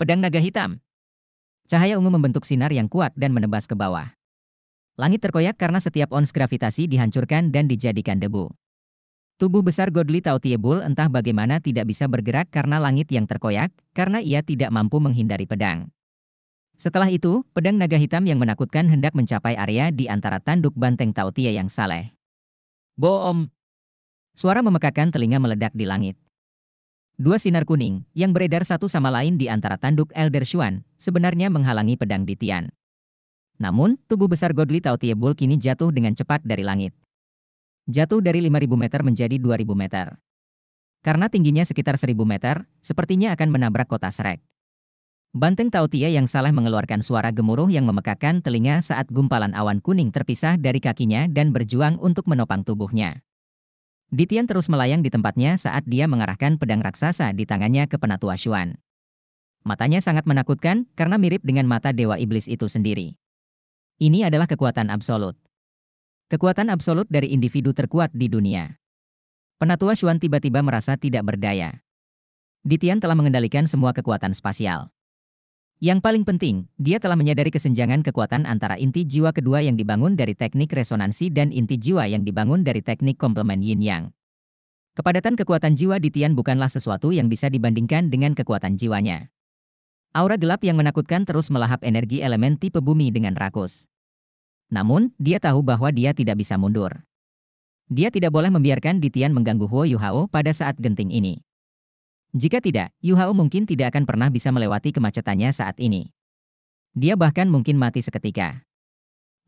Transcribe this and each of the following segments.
Pedang naga hitam. Cahaya ungu membentuk sinar yang kuat dan menebas ke bawah. Langit terkoyak karena setiap ons gravitasi dihancurkan dan dijadikan debu. Tubuh besar Godly Tautiebul entah bagaimana tidak bisa bergerak karena langit yang terkoyak, karena ia tidak mampu menghindari pedang. Setelah itu, pedang naga hitam yang menakutkan hendak mencapai area di antara tanduk banteng Tautie yang saleh. Boom! Suara memekakan telinga meledak di langit. Dua sinar kuning yang beredar satu sama lain di antara tanduk Elder Xuan sebenarnya menghalangi pedang di Tian. Namun, tubuh besar Godly Tao Tiebul kini jatuh dengan cepat dari langit. Jatuh dari 5.000 meter menjadi 2.000 meter. Karena tingginya sekitar 1.000 meter, sepertinya akan menabrak kota Shrek. Banteng Tao Tie yang salah mengeluarkan suara gemuruh yang memekakan telinga saat gumpalan awan kuning terpisah dari kakinya dan berjuang untuk menopang tubuhnya. Ditian terus melayang di tempatnya saat dia mengarahkan pedang raksasa di tangannya ke penatua Xuan. Matanya sangat menakutkan karena mirip dengan mata Dewa Iblis itu sendiri. Ini adalah kekuatan absolut. Kekuatan absolut dari individu terkuat di dunia. Penatua Xuan tiba-tiba merasa tidak berdaya. Ditian telah mengendalikan semua kekuatan spasial. Yang paling penting, dia telah menyadari kesenjangan kekuatan antara inti jiwa kedua yang dibangun dari teknik resonansi dan inti jiwa yang dibangun dari teknik komplement yin-yang. Kepadatan kekuatan jiwa di Tian bukanlah sesuatu yang bisa dibandingkan dengan kekuatan jiwanya. Aura gelap yang menakutkan terus melahap energi elemen tipe bumi dengan rakus. Namun, dia tahu bahwa dia tidak bisa mundur. Dia tidak boleh membiarkan Ditian mengganggu Huo Yuhao pada saat genting ini. Jika tidak, Yu Hao mungkin tidak akan pernah bisa melewati kemacetannya saat ini. Dia bahkan mungkin mati seketika.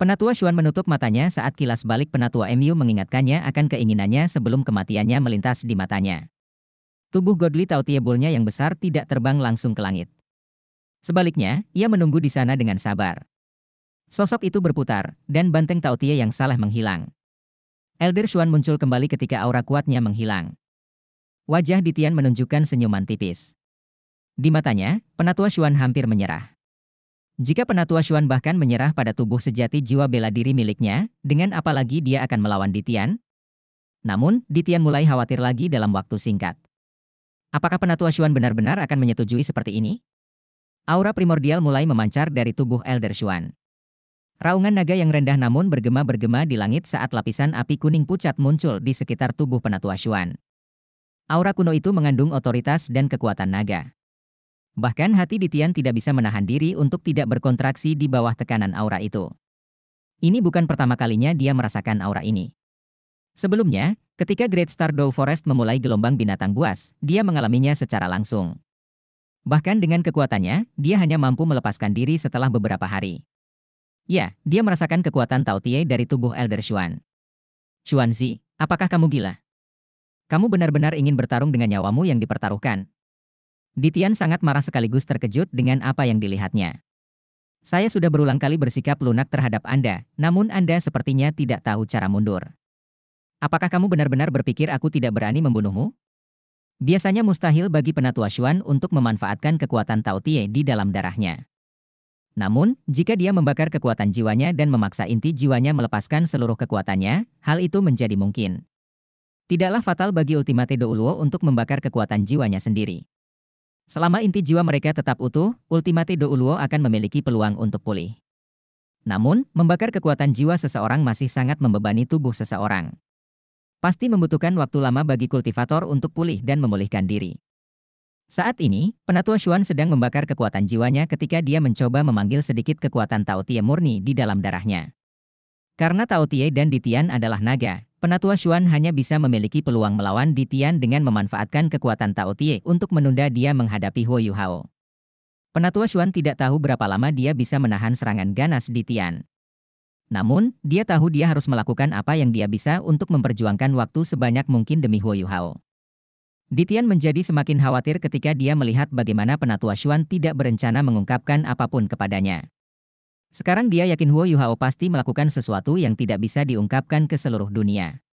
Penatua Xuan menutup matanya saat kilas balik penatua MU mengingatkannya akan keinginannya sebelum kematiannya melintas di matanya. Tubuh Godly Tautiebolnya yang besar tidak terbang langsung ke langit. Sebaliknya, ia menunggu di sana dengan sabar. Sosok itu berputar, dan banteng Tautie yang salah menghilang. Elder Xuan muncul kembali ketika aura kuatnya menghilang. Wajah Ditian menunjukkan senyuman tipis. Di matanya, penatua Xuan hampir menyerah. Jika penatua Xuan bahkan menyerah pada tubuh sejati jiwa bela diri miliknya, dengan apalagi dia akan melawan Ditian? Namun, Ditian mulai khawatir lagi dalam waktu singkat. Apakah penatua Xuan benar-benar akan menyetujui seperti ini? Aura primordial mulai memancar dari tubuh Elder Xuan. Raungan naga yang rendah namun bergema-bergema di langit saat lapisan api kuning pucat muncul di sekitar tubuh penatua Xuan. Aura kuno itu mengandung otoritas dan kekuatan naga. Bahkan hati Ditian tidak bisa menahan diri untuk tidak berkontraksi di bawah tekanan aura itu. Ini bukan pertama kalinya dia merasakan aura ini. Sebelumnya, ketika Great Star Dow Forest memulai gelombang binatang buas, dia mengalaminya secara langsung. Bahkan dengan kekuatannya, dia hanya mampu melepaskan diri setelah beberapa hari. Ya, dia merasakan kekuatan Tao dari tubuh Elder Xuan. Zi, apakah kamu gila? Kamu benar-benar ingin bertarung dengan nyawamu yang dipertaruhkan. Ditian sangat marah sekaligus terkejut dengan apa yang dilihatnya. Saya sudah berulang kali bersikap lunak terhadap Anda, namun Anda sepertinya tidak tahu cara mundur. Apakah kamu benar-benar berpikir aku tidak berani membunuhmu? Biasanya mustahil bagi penatua Xuan untuk memanfaatkan kekuatan Tao Tie di dalam darahnya. Namun, jika dia membakar kekuatan jiwanya dan memaksa inti jiwanya melepaskan seluruh kekuatannya, hal itu menjadi mungkin. Tidaklah fatal bagi Ultimate Douluo untuk membakar kekuatan jiwanya sendiri. Selama inti jiwa mereka tetap utuh, Ultimate Douluo akan memiliki peluang untuk pulih. Namun, membakar kekuatan jiwa seseorang masih sangat membebani tubuh seseorang. Pasti membutuhkan waktu lama bagi kultivator untuk pulih dan memulihkan diri. Saat ini, penatua Xuan sedang membakar kekuatan jiwanya ketika dia mencoba memanggil sedikit kekuatan Tao Tie murni di dalam darahnya. Karena Tao Tie dan Ditian adalah naga, Penatua Xuan hanya bisa memiliki peluang melawan Di Tian dengan memanfaatkan kekuatan Tao Tie untuk menunda dia menghadapi Huo Yuhao. Penatua Xuan tidak tahu berapa lama dia bisa menahan serangan ganas Di Tian. Namun, dia tahu dia harus melakukan apa yang dia bisa untuk memperjuangkan waktu sebanyak mungkin demi Huo Yuhao. Hao. Di Tian menjadi semakin khawatir ketika dia melihat bagaimana penatua Xuan tidak berencana mengungkapkan apapun kepadanya. Sekarang dia yakin Huo Yuhao pasti melakukan sesuatu yang tidak bisa diungkapkan ke seluruh dunia.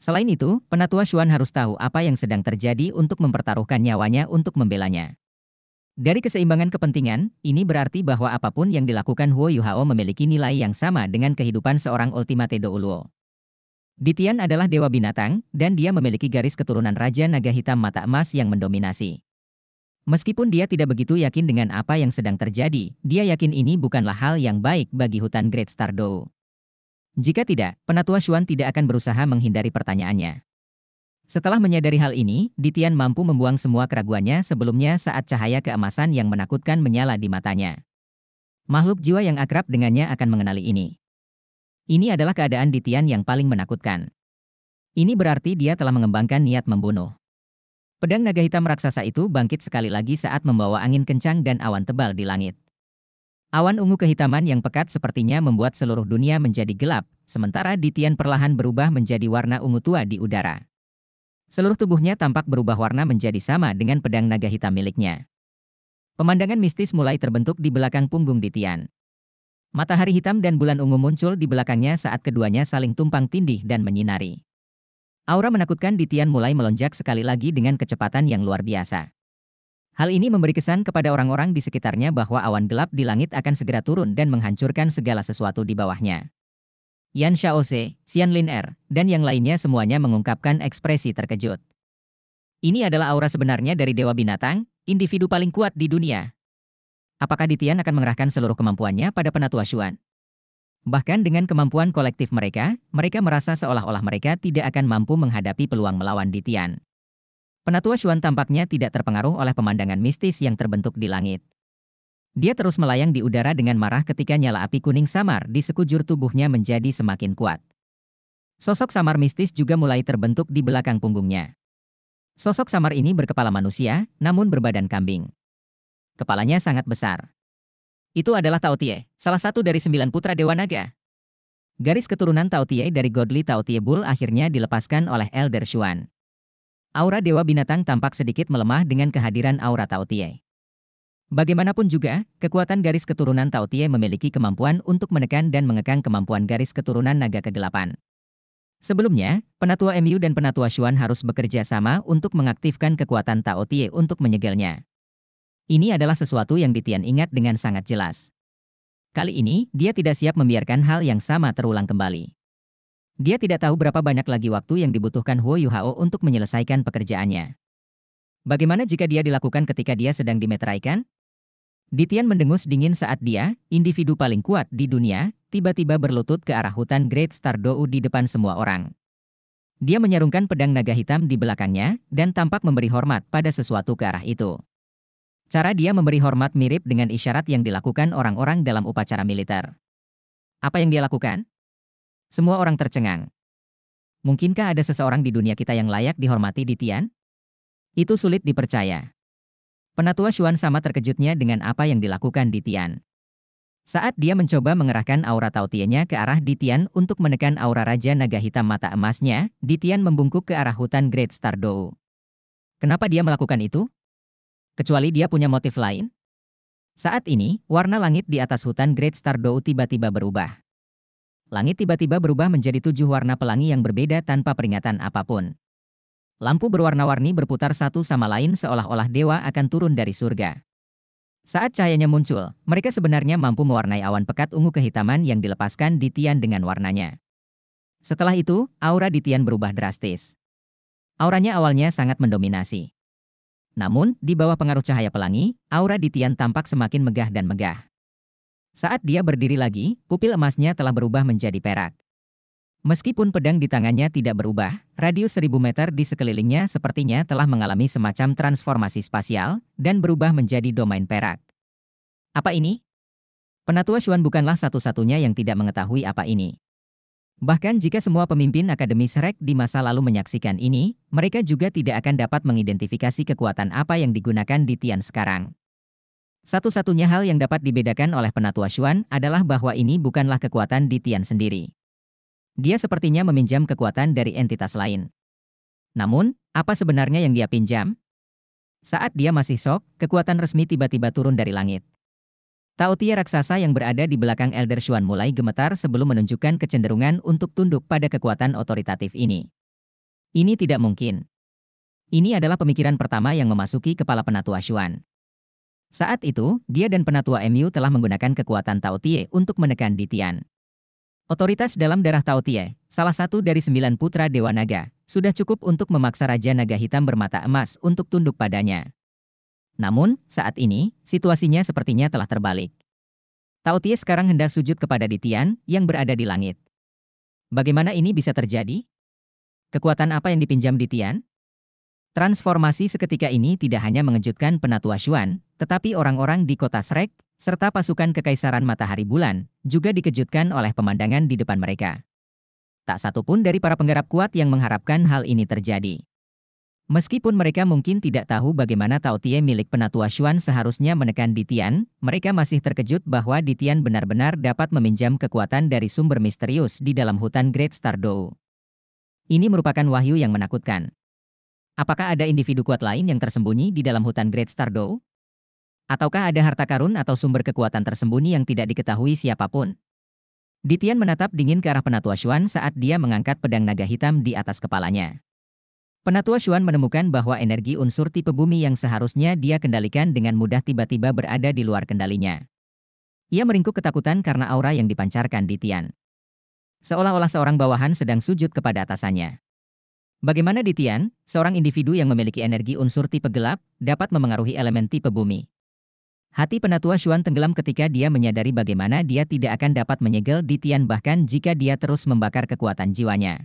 Selain itu, penatua Xuan harus tahu apa yang sedang terjadi untuk mempertaruhkan nyawanya untuk membelanya. Dari keseimbangan kepentingan, ini berarti bahwa apapun yang dilakukan Huo Yuhao memiliki nilai yang sama dengan kehidupan seorang Ultimate Douluo. Ditian adalah dewa binatang, dan dia memiliki garis keturunan Raja Naga Hitam Mata Emas yang mendominasi. Meskipun dia tidak begitu yakin dengan apa yang sedang terjadi, dia yakin ini bukanlah hal yang baik bagi hutan Great Star Jika tidak, penatua Xuan tidak akan berusaha menghindari pertanyaannya. Setelah menyadari hal ini, Ditian mampu membuang semua keraguannya sebelumnya saat cahaya keemasan yang menakutkan menyala di matanya. Makhluk jiwa yang akrab dengannya akan mengenali ini. Ini adalah keadaan Ditian yang paling menakutkan. Ini berarti dia telah mengembangkan niat membunuh. Pedang naga hitam raksasa itu bangkit sekali lagi saat membawa angin kencang dan awan tebal di langit. Awan ungu kehitaman yang pekat sepertinya membuat seluruh dunia menjadi gelap, sementara Ditian perlahan berubah menjadi warna ungu tua di udara. Seluruh tubuhnya tampak berubah warna menjadi sama dengan pedang naga hitam miliknya. Pemandangan mistis mulai terbentuk di belakang punggung Ditian. Matahari hitam dan bulan ungu muncul di belakangnya saat keduanya saling tumpang tindih dan menyinari. Aura menakutkan di Tian mulai melonjak sekali lagi dengan kecepatan yang luar biasa. Hal ini memberi kesan kepada orang-orang di sekitarnya bahwa awan gelap di langit akan segera turun dan menghancurkan segala sesuatu di bawahnya. Yan Shaose, Xian Lin Er, dan yang lainnya semuanya mengungkapkan ekspresi terkejut. Ini adalah aura sebenarnya dari Dewa Binatang, individu paling kuat di dunia. Apakah Ditian akan mengerahkan seluruh kemampuannya pada penatua Xuan? Bahkan dengan kemampuan kolektif mereka, mereka merasa seolah-olah mereka tidak akan mampu menghadapi peluang melawan Ditian. Penatua Xuan tampaknya tidak terpengaruh oleh pemandangan mistis yang terbentuk di langit. Dia terus melayang di udara dengan marah ketika nyala api kuning samar di sekujur tubuhnya menjadi semakin kuat. Sosok samar mistis juga mulai terbentuk di belakang punggungnya. Sosok samar ini berkepala manusia, namun berbadan kambing. Kepalanya sangat besar. Itu adalah Tautie, salah satu dari sembilan putra Dewa Naga. Garis keturunan Tautie dari Godly Tautie Bull akhirnya dilepaskan oleh Elder Shuan. Aura Dewa Binatang tampak sedikit melemah dengan kehadiran aura Tautie. Bagaimanapun juga, kekuatan garis keturunan Tautie memiliki kemampuan untuk menekan dan mengekang kemampuan garis keturunan naga kegelapan. Sebelumnya, penatua MU dan penatua Shuan harus bekerja sama untuk mengaktifkan kekuatan Tautie untuk menyegelnya. Ini adalah sesuatu yang Ditian ingat dengan sangat jelas. Kali ini, dia tidak siap membiarkan hal yang sama terulang kembali. Dia tidak tahu berapa banyak lagi waktu yang dibutuhkan Huo Yu Hao untuk menyelesaikan pekerjaannya. Bagaimana jika dia dilakukan ketika dia sedang dimeteraikan? Ditian mendengus dingin saat dia, individu paling kuat di dunia, tiba-tiba berlutut ke arah hutan Great Star Dou di depan semua orang. Dia menyarungkan pedang naga hitam di belakangnya dan tampak memberi hormat pada sesuatu ke arah itu. Cara dia memberi hormat mirip dengan isyarat yang dilakukan orang-orang dalam upacara militer. Apa yang dia lakukan? Semua orang tercengang. Mungkinkah ada seseorang di dunia kita yang layak dihormati di Tian? Itu sulit dipercaya. Penatua Xuan sama terkejutnya dengan apa yang dilakukan di Tian. Saat dia mencoba mengerahkan aura Tautienya ke arah Ditian untuk menekan aura Raja Naga Hitam Mata Emasnya, Ditian membungkuk ke arah hutan Great Star Dou. Kenapa dia melakukan itu? kecuali dia punya motif lain? Saat ini, warna langit di atas hutan Great Stardew tiba-tiba berubah. Langit tiba-tiba berubah menjadi tujuh warna pelangi yang berbeda tanpa peringatan apapun. Lampu berwarna-warni berputar satu sama lain seolah-olah dewa akan turun dari surga. Saat cahayanya muncul, mereka sebenarnya mampu mewarnai awan pekat ungu kehitaman yang dilepaskan di Tian dengan warnanya. Setelah itu, aura di Tian berubah drastis. Auranya awalnya sangat mendominasi. Namun, di bawah pengaruh cahaya pelangi, aura Ditian tampak semakin megah dan megah. Saat dia berdiri lagi, pupil emasnya telah berubah menjadi perak. Meskipun pedang di tangannya tidak berubah, radius 1000 meter di sekelilingnya sepertinya telah mengalami semacam transformasi spasial dan berubah menjadi domain perak. Apa ini? Penatua Xuan bukanlah satu-satunya yang tidak mengetahui apa ini. Bahkan jika semua pemimpin akademi Shrek di masa lalu menyaksikan ini, mereka juga tidak akan dapat mengidentifikasi kekuatan apa yang digunakan di Tian sekarang. Satu-satunya hal yang dapat dibedakan oleh penatua Xuan adalah bahwa ini bukanlah kekuatan di Tian sendiri. Dia sepertinya meminjam kekuatan dari entitas lain. Namun, apa sebenarnya yang dia pinjam? Saat dia masih sok, kekuatan resmi tiba-tiba turun dari langit. Tautia raksasa yang berada di belakang Elder Shuan mulai gemetar sebelum menunjukkan kecenderungan untuk tunduk pada kekuatan otoritatif ini. Ini tidak mungkin. Ini adalah pemikiran pertama yang memasuki kepala penatua Shuan. Saat itu, dia dan penatua MU telah menggunakan kekuatan Tautia untuk menekan Ditian. Otoritas dalam darah Tautia, salah satu dari sembilan putra Dewa Naga, sudah cukup untuk memaksa Raja Naga Hitam bermata emas untuk tunduk padanya. Namun, saat ini, situasinya sepertinya telah terbalik. Tie sekarang hendak sujud kepada Ditian yang berada di langit. Bagaimana ini bisa terjadi? Kekuatan apa yang dipinjam Ditian? Transformasi seketika ini tidak hanya mengejutkan penatua Xuan, tetapi orang-orang di kota Srek, serta pasukan kekaisaran matahari bulan, juga dikejutkan oleh pemandangan di depan mereka. Tak satu pun dari para penggarap kuat yang mengharapkan hal ini terjadi. Meskipun mereka mungkin tidak tahu bagaimana Tie milik penatua Xuan seharusnya menekan Ditian, mereka masih terkejut bahwa Ditian benar-benar dapat meminjam kekuatan dari sumber misterius di dalam hutan Great Star Dou. Ini merupakan wahyu yang menakutkan. Apakah ada individu kuat lain yang tersembunyi di dalam hutan Great Star Dou? Ataukah ada harta karun atau sumber kekuatan tersembunyi yang tidak diketahui siapapun? Ditian menatap dingin ke arah penatua Xuan saat dia mengangkat pedang naga hitam di atas kepalanya. Penatua Xuan menemukan bahwa energi unsur tipe bumi yang seharusnya dia kendalikan dengan mudah tiba-tiba berada di luar kendalinya. Ia meringkuk ketakutan karena aura yang dipancarkan di Tian. Seolah-olah seorang bawahan sedang sujud kepada atasannya. Bagaimana di Tian, seorang individu yang memiliki energi unsur tipe gelap dapat memengaruhi elemen tipe bumi. Hati penatua Xuan tenggelam ketika dia menyadari bagaimana dia tidak akan dapat menyegel di Tian bahkan jika dia terus membakar kekuatan jiwanya.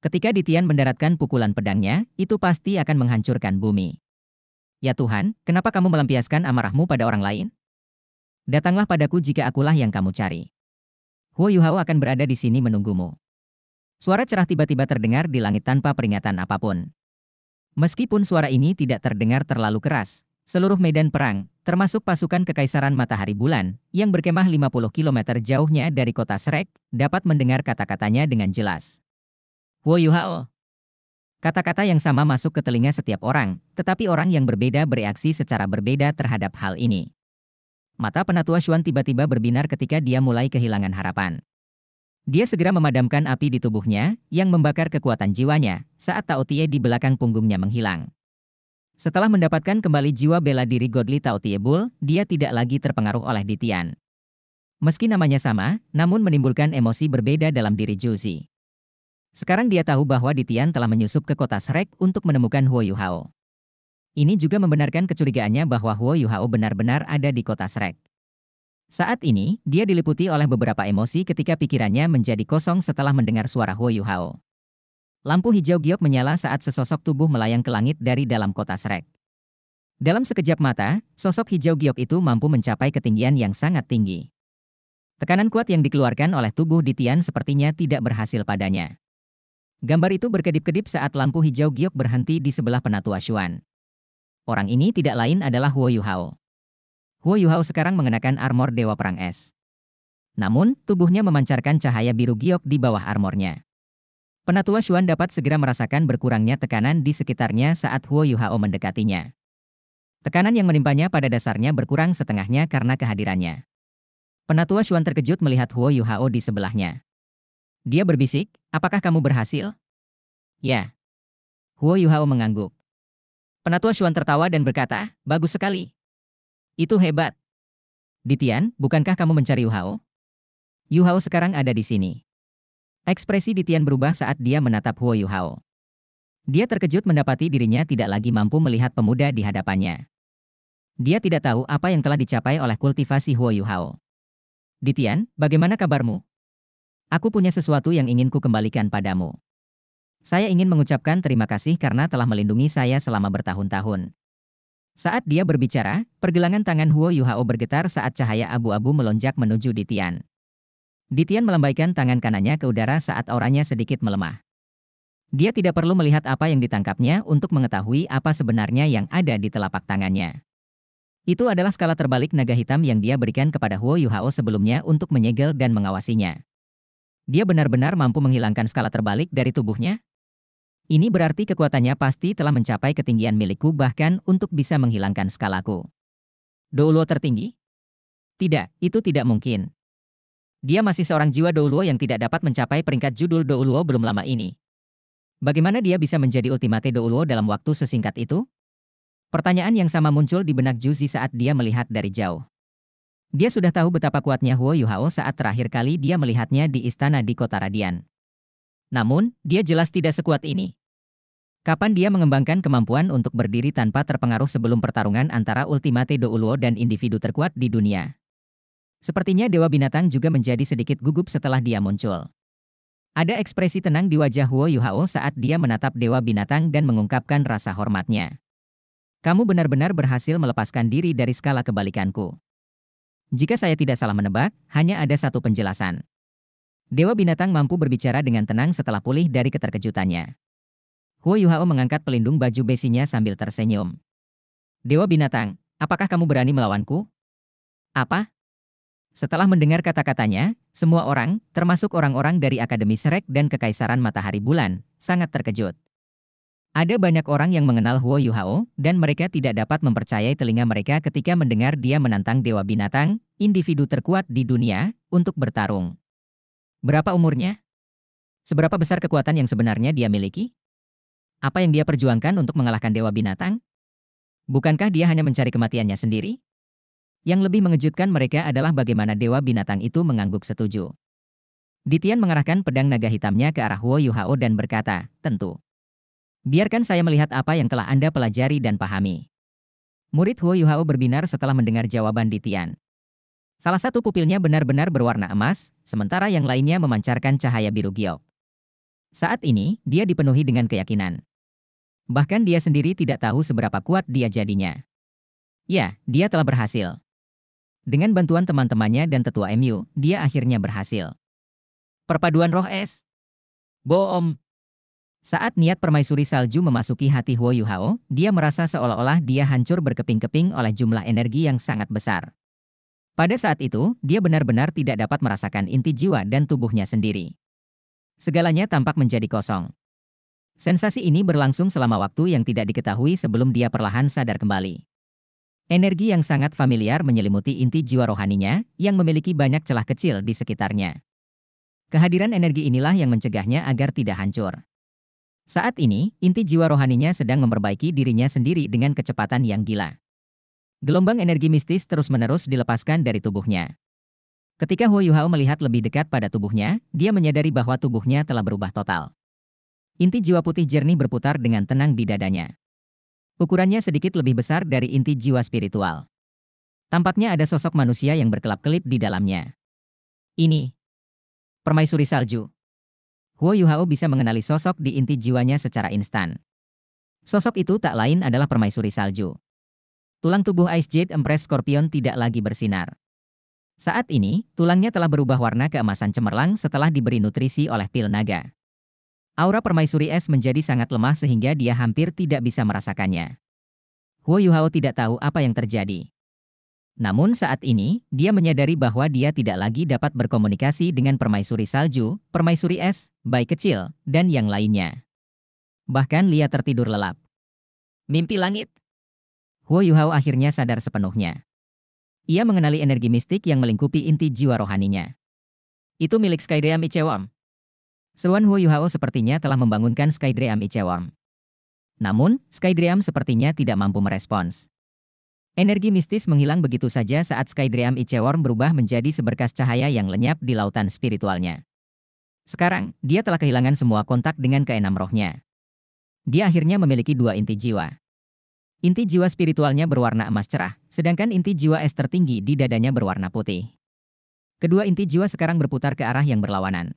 Ketika Ditian mendaratkan pukulan pedangnya, itu pasti akan menghancurkan bumi. Ya Tuhan, kenapa kamu melampiaskan amarahmu pada orang lain? Datanglah padaku jika akulah yang kamu cari. Huo Yuhao akan berada di sini menunggumu. Suara cerah tiba-tiba terdengar di langit tanpa peringatan apapun. Meskipun suara ini tidak terdengar terlalu keras, seluruh medan perang, termasuk pasukan Kekaisaran Matahari Bulan, yang berkemah 50 km jauhnya dari kota Srek, dapat mendengar kata-katanya dengan jelas. Woyuhao. Kata-kata yang sama masuk ke telinga setiap orang, tetapi orang yang berbeda bereaksi secara berbeda terhadap hal ini. Mata penatua Xuan tiba-tiba berbinar ketika dia mulai kehilangan harapan. Dia segera memadamkan api di tubuhnya, yang membakar kekuatan jiwanya, saat Taotie di belakang punggungnya menghilang. Setelah mendapatkan kembali jiwa bela diri Godly Taotie Bull, dia tidak lagi terpengaruh oleh Ditian. Meski namanya sama, namun menimbulkan emosi berbeda dalam diri Juzi. Sekarang dia tahu bahwa Ditian telah menyusup ke kota Srek untuk menemukan Huo Yuhao. Ini juga membenarkan kecurigaannya bahwa Huo Yuhao benar-benar ada di kota Srek. Saat ini, dia diliputi oleh beberapa emosi ketika pikirannya menjadi kosong setelah mendengar suara Huo Yuhao. Lampu hijau giok menyala saat sesosok tubuh melayang ke langit dari dalam kota Srek. Dalam sekejap mata, sosok hijau giok itu mampu mencapai ketinggian yang sangat tinggi. Tekanan kuat yang dikeluarkan oleh tubuh Ditian sepertinya tidak berhasil padanya. Gambar itu berkedip-kedip saat lampu hijau giok berhenti di sebelah penatua Xuan. Orang ini tidak lain adalah Huo Yuhao. Huo Yuhao sekarang mengenakan armor Dewa Perang Es. Namun, tubuhnya memancarkan cahaya biru giok di bawah armornya. Penatua Xuan dapat segera merasakan berkurangnya tekanan di sekitarnya saat Huo Yuhao mendekatinya. Tekanan yang menimpanya pada dasarnya berkurang setengahnya karena kehadirannya. Penatua Xuan terkejut melihat Huo Yuhao di sebelahnya. Dia berbisik, apakah kamu berhasil? Ya. Huo Yuhao mengangguk. Penatua Xuan tertawa dan berkata, bagus sekali. Itu hebat. Ditian, bukankah kamu mencari Yuhao? Yuhao sekarang ada di sini. Ekspresi Ditian berubah saat dia menatap Huo Yuhao. Dia terkejut mendapati dirinya tidak lagi mampu melihat pemuda di hadapannya. Dia tidak tahu apa yang telah dicapai oleh kultivasi Huo Yuhao. Ditian, bagaimana kabarmu? Aku punya sesuatu yang ingin ku kembalikan padamu. Saya ingin mengucapkan terima kasih karena telah melindungi saya selama bertahun-tahun. Saat dia berbicara, pergelangan tangan Huo Yuhao bergetar saat cahaya abu-abu melonjak menuju Ditian. Ditian melambaikan tangan kanannya ke udara saat auranya sedikit melemah. Dia tidak perlu melihat apa yang ditangkapnya untuk mengetahui apa sebenarnya yang ada di telapak tangannya. Itu adalah skala terbalik naga hitam yang dia berikan kepada Huo Yuhao sebelumnya untuk menyegel dan mengawasinya. Dia benar-benar mampu menghilangkan skala terbalik dari tubuhnya? Ini berarti kekuatannya pasti telah mencapai ketinggian milikku bahkan untuk bisa menghilangkan skalaku. Douluo tertinggi? Tidak, itu tidak mungkin. Dia masih seorang jiwa Douluo yang tidak dapat mencapai peringkat judul Douluo belum lama ini. Bagaimana dia bisa menjadi ultimate Douluo dalam waktu sesingkat itu? Pertanyaan yang sama muncul di benak Juzi saat dia melihat dari jauh. Dia sudah tahu betapa kuatnya Huo Yuhao saat terakhir kali dia melihatnya di istana di kota Radian. Namun, dia jelas tidak sekuat ini. Kapan dia mengembangkan kemampuan untuk berdiri tanpa terpengaruh sebelum pertarungan antara Ultimate Douluo dan individu terkuat di dunia? Sepertinya Dewa Binatang juga menjadi sedikit gugup setelah dia muncul. Ada ekspresi tenang di wajah Huo Yuhao saat dia menatap Dewa Binatang dan mengungkapkan rasa hormatnya. Kamu benar-benar berhasil melepaskan diri dari skala kebalikanku. Jika saya tidak salah menebak, hanya ada satu penjelasan. Dewa binatang mampu berbicara dengan tenang setelah pulih dari keterkejutannya. Huo Yuhao mengangkat pelindung baju besinya sambil tersenyum. Dewa binatang, apakah kamu berani melawanku? Apa? Setelah mendengar kata-katanya, semua orang, termasuk orang-orang dari Akademi Serek dan Kekaisaran Matahari Bulan, sangat terkejut. Ada banyak orang yang mengenal Huo Yuhao, dan mereka tidak dapat mempercayai telinga mereka ketika mendengar dia menantang Dewa Binatang, individu terkuat di dunia, untuk bertarung. Berapa umurnya? Seberapa besar kekuatan yang sebenarnya dia miliki? Apa yang dia perjuangkan untuk mengalahkan Dewa Binatang? Bukankah dia hanya mencari kematiannya sendiri? Yang lebih mengejutkan mereka adalah bagaimana Dewa Binatang itu mengangguk setuju. Ditian mengarahkan pedang naga hitamnya ke arah Huo Yuhao dan berkata, tentu. Biarkan saya melihat apa yang telah Anda pelajari dan pahami. Murid Huo Yuhao berbinar setelah mendengar jawaban di Tian. Salah satu pupilnya benar-benar berwarna emas, sementara yang lainnya memancarkan cahaya biru giok. Saat ini, dia dipenuhi dengan keyakinan. Bahkan dia sendiri tidak tahu seberapa kuat dia jadinya. Ya, dia telah berhasil. Dengan bantuan teman-temannya dan tetua MU, dia akhirnya berhasil. Perpaduan roh es. Boom. Saat niat permaisuri salju memasuki hati Huo Yuhao, dia merasa seolah-olah dia hancur berkeping-keping oleh jumlah energi yang sangat besar. Pada saat itu, dia benar-benar tidak dapat merasakan inti jiwa dan tubuhnya sendiri. Segalanya tampak menjadi kosong. Sensasi ini berlangsung selama waktu yang tidak diketahui sebelum dia perlahan sadar kembali. Energi yang sangat familiar menyelimuti inti jiwa rohaninya, yang memiliki banyak celah kecil di sekitarnya. Kehadiran energi inilah yang mencegahnya agar tidak hancur. Saat ini, inti jiwa rohaninya sedang memperbaiki dirinya sendiri dengan kecepatan yang gila. Gelombang energi mistis terus-menerus dilepaskan dari tubuhnya. Ketika Huo Yuhao melihat lebih dekat pada tubuhnya, dia menyadari bahwa tubuhnya telah berubah total. Inti jiwa putih jernih berputar dengan tenang di dadanya. Ukurannya sedikit lebih besar dari inti jiwa spiritual. Tampaknya ada sosok manusia yang berkelap-kelip di dalamnya. Ini. Permaisuri salju. Huo Yuhao bisa mengenali sosok di inti jiwanya secara instan. Sosok itu tak lain adalah permaisuri salju. Tulang tubuh Ice Jade Empress Scorpion tidak lagi bersinar. Saat ini, tulangnya telah berubah warna keemasan cemerlang setelah diberi nutrisi oleh pil naga. Aura permaisuri es menjadi sangat lemah sehingga dia hampir tidak bisa merasakannya. Huo Yuhao tidak tahu apa yang terjadi. Namun saat ini, dia menyadari bahwa dia tidak lagi dapat berkomunikasi dengan permaisuri salju, permaisuri es, bayi kecil, dan yang lainnya. Bahkan Lia tertidur lelap. Mimpi langit? Huo Yuhao akhirnya sadar sepenuhnya. Ia mengenali energi mistik yang melingkupi inti jiwa rohaninya. Itu milik Skydream Icewam. Sewan Huo Yuhao sepertinya telah membangunkan Skydream Icewam. Namun, Skydream sepertinya tidak mampu merespons. Energi mistis menghilang begitu saja saat Skydream Iceworm berubah menjadi seberkas cahaya yang lenyap di lautan spiritualnya. Sekarang, dia telah kehilangan semua kontak dengan keenam rohnya. Dia akhirnya memiliki dua inti jiwa. Inti jiwa spiritualnya berwarna emas cerah, sedangkan inti jiwa es tertinggi di dadanya berwarna putih. Kedua inti jiwa sekarang berputar ke arah yang berlawanan.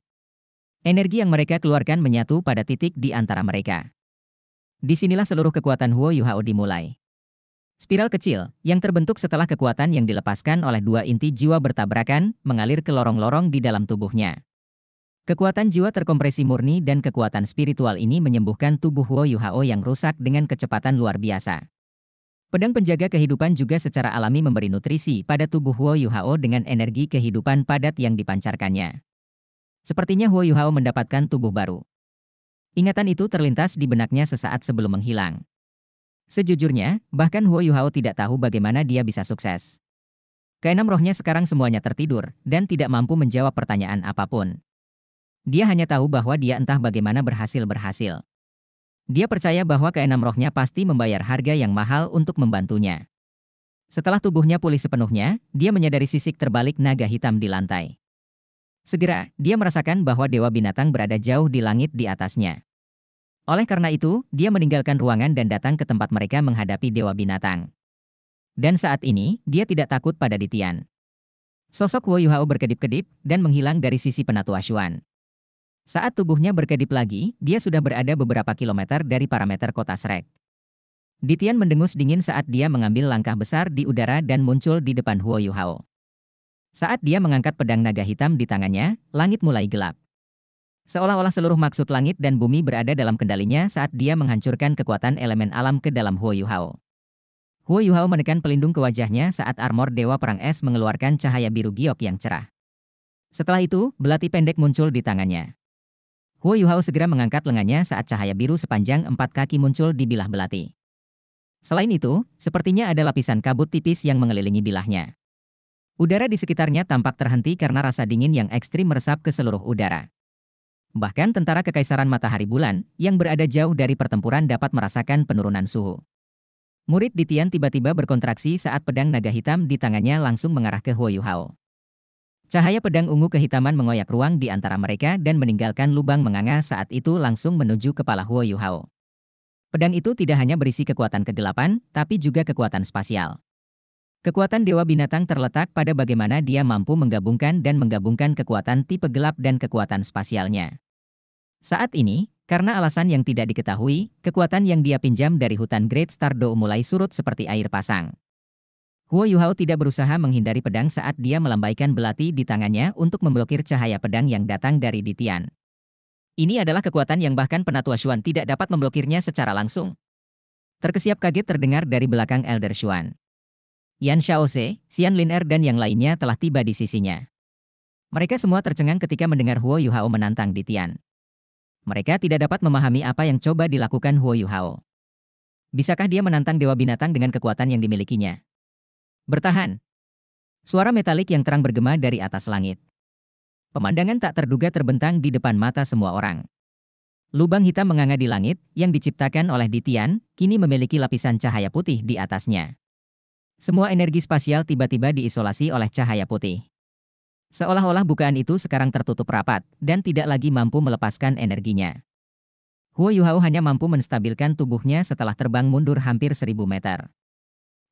Energi yang mereka keluarkan menyatu pada titik di antara mereka. Disinilah seluruh kekuatan Huo Yuhao dimulai. Spiral kecil, yang terbentuk setelah kekuatan yang dilepaskan oleh dua inti jiwa bertabrakan, mengalir ke lorong-lorong di dalam tubuhnya. Kekuatan jiwa terkompresi murni dan kekuatan spiritual ini menyembuhkan tubuh Wo Yuhao yang rusak dengan kecepatan luar biasa. Pedang penjaga kehidupan juga secara alami memberi nutrisi pada tubuh Wo Yuhao dengan energi kehidupan padat yang dipancarkannya. Sepertinya Huo Yuhao mendapatkan tubuh baru. Ingatan itu terlintas di benaknya sesaat sebelum menghilang. Sejujurnya, bahkan Huo Yuhao tidak tahu bagaimana dia bisa sukses. Keenam rohnya sekarang semuanya tertidur, dan tidak mampu menjawab pertanyaan apapun. Dia hanya tahu bahwa dia entah bagaimana berhasil-berhasil. Dia percaya bahwa keenam rohnya pasti membayar harga yang mahal untuk membantunya. Setelah tubuhnya pulih sepenuhnya, dia menyadari sisik terbalik naga hitam di lantai. Segera, dia merasakan bahwa dewa binatang berada jauh di langit di atasnya. Oleh karena itu, dia meninggalkan ruangan dan datang ke tempat mereka menghadapi dewa binatang. Dan saat ini, dia tidak takut pada Ditian. Sosok Wu Yuhao berkedip-kedip dan menghilang dari sisi Penatua Xuan. Saat tubuhnya berkedip lagi, dia sudah berada beberapa kilometer dari parameter kota Shrek. Ditian mendengus dingin saat dia mengambil langkah besar di udara dan muncul di depan Huo Yuhao. Saat dia mengangkat pedang naga hitam di tangannya, langit mulai gelap. Seolah-olah seluruh maksud langit dan bumi berada dalam kendalinya saat dia menghancurkan kekuatan elemen alam ke dalam Huo Yuhao. Huo Hao menekan pelindung ke wajahnya saat armor Dewa Perang Es mengeluarkan cahaya biru giok yang cerah. Setelah itu, belati pendek muncul di tangannya. Huo Hao segera mengangkat lengannya saat cahaya biru sepanjang empat kaki muncul di bilah belati. Selain itu, sepertinya ada lapisan kabut tipis yang mengelilingi bilahnya. Udara di sekitarnya tampak terhenti karena rasa dingin yang ekstrim meresap ke seluruh udara. Bahkan tentara Kekaisaran Matahari Bulan, yang berada jauh dari pertempuran dapat merasakan penurunan suhu. Murid Ditian tiba-tiba berkontraksi saat pedang naga hitam di tangannya langsung mengarah ke Huo Yuhao. Cahaya pedang ungu kehitaman mengoyak ruang di antara mereka dan meninggalkan lubang menganga saat itu langsung menuju kepala Huo Yuhao. Pedang itu tidak hanya berisi kekuatan kegelapan, tapi juga kekuatan spasial. Kekuatan dewa binatang terletak pada bagaimana dia mampu menggabungkan dan menggabungkan kekuatan tipe gelap dan kekuatan spasialnya. Saat ini, karena alasan yang tidak diketahui, kekuatan yang dia pinjam dari hutan Great Stardo mulai surut seperti air pasang. Huo Yuhao tidak berusaha menghindari pedang saat dia melambaikan belati di tangannya untuk memblokir cahaya pedang yang datang dari Ditian. Ini adalah kekuatan yang bahkan penatua Xuan tidak dapat memblokirnya secara langsung. Terkesiap kaget terdengar dari belakang Elder Xuan. Yan Shaose, Xian Lin Er dan yang lainnya telah tiba di sisinya. Mereka semua tercengang ketika mendengar Huo Yuhao menantang Ditian. Mereka tidak dapat memahami apa yang coba dilakukan Huo Yuhao. Bisakah dia menantang dewa binatang dengan kekuatan yang dimilikinya? Bertahan. Suara metalik yang terang bergema dari atas langit. Pemandangan tak terduga terbentang di depan mata semua orang. Lubang hitam menganga di langit, yang diciptakan oleh Ditian, kini memiliki lapisan cahaya putih di atasnya. Semua energi spasial tiba-tiba diisolasi oleh cahaya putih. Seolah-olah bukaan itu sekarang tertutup rapat dan tidak lagi mampu melepaskan energinya. Huo Yuhao hanya mampu menstabilkan tubuhnya setelah terbang mundur hampir seribu meter.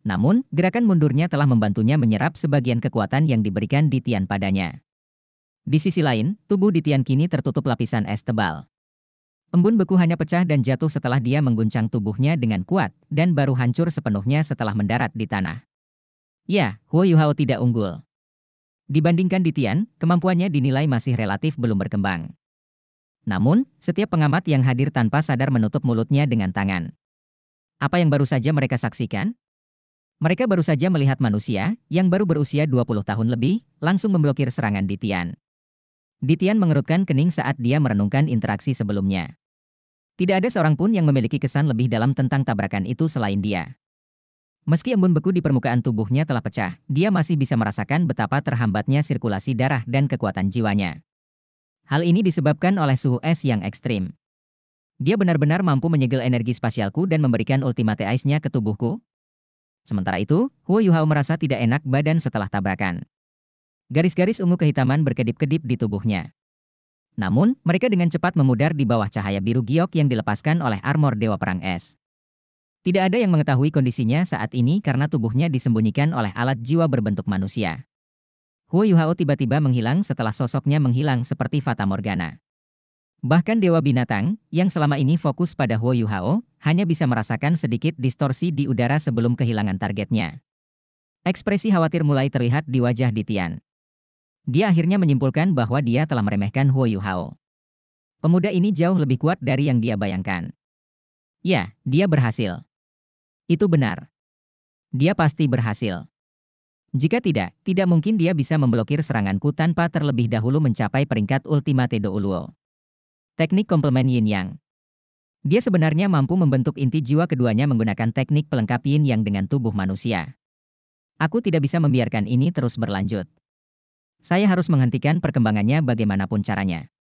Namun, gerakan mundurnya telah membantunya menyerap sebagian kekuatan yang diberikan Ditian padanya. Di sisi lain, tubuh Ditian kini tertutup lapisan es tebal. Embun beku hanya pecah dan jatuh setelah dia mengguncang tubuhnya dengan kuat dan baru hancur sepenuhnya setelah mendarat di tanah. Ya, Huo Yuhao tidak unggul. Dibandingkan Ditian, kemampuannya dinilai masih relatif belum berkembang. Namun, setiap pengamat yang hadir tanpa sadar menutup mulutnya dengan tangan. Apa yang baru saja mereka saksikan? Mereka baru saja melihat manusia yang baru berusia 20 tahun lebih langsung memblokir serangan Ditian. Ditian mengerutkan kening saat dia merenungkan interaksi sebelumnya. Tidak ada seorang pun yang memiliki kesan lebih dalam tentang tabrakan itu selain dia. Meski embun beku di permukaan tubuhnya telah pecah, dia masih bisa merasakan betapa terhambatnya sirkulasi darah dan kekuatan jiwanya. Hal ini disebabkan oleh suhu es yang ekstrim. Dia benar-benar mampu menyegel energi spasialku dan memberikan ultimate ice-nya ke tubuhku. Sementara itu, Huo Yuhao merasa tidak enak badan setelah tabrakan. Garis-garis ungu kehitaman berkedip-kedip di tubuhnya. Namun, mereka dengan cepat memudar di bawah cahaya biru giok yang dilepaskan oleh armor Dewa Perang Es. Tidak ada yang mengetahui kondisinya saat ini karena tubuhnya disembunyikan oleh alat jiwa berbentuk manusia. Huo Yuhao tiba-tiba menghilang setelah sosoknya menghilang seperti Fata Morgana. Bahkan Dewa Binatang, yang selama ini fokus pada Huo Yuhao, hanya bisa merasakan sedikit distorsi di udara sebelum kehilangan targetnya. Ekspresi khawatir mulai terlihat di wajah Ditian. Dia akhirnya menyimpulkan bahwa dia telah meremehkan Huo Yuhao. Pemuda ini jauh lebih kuat dari yang dia bayangkan. Ya, dia berhasil. Itu benar. Dia pasti berhasil. Jika tidak, tidak mungkin dia bisa memblokir seranganku tanpa terlebih dahulu mencapai peringkat Ultimate Do Uluo. Teknik komplement Yin Yang Dia sebenarnya mampu membentuk inti jiwa keduanya menggunakan teknik pelengkap Yin Yang dengan tubuh manusia. Aku tidak bisa membiarkan ini terus berlanjut. Saya harus menghentikan perkembangannya bagaimanapun caranya.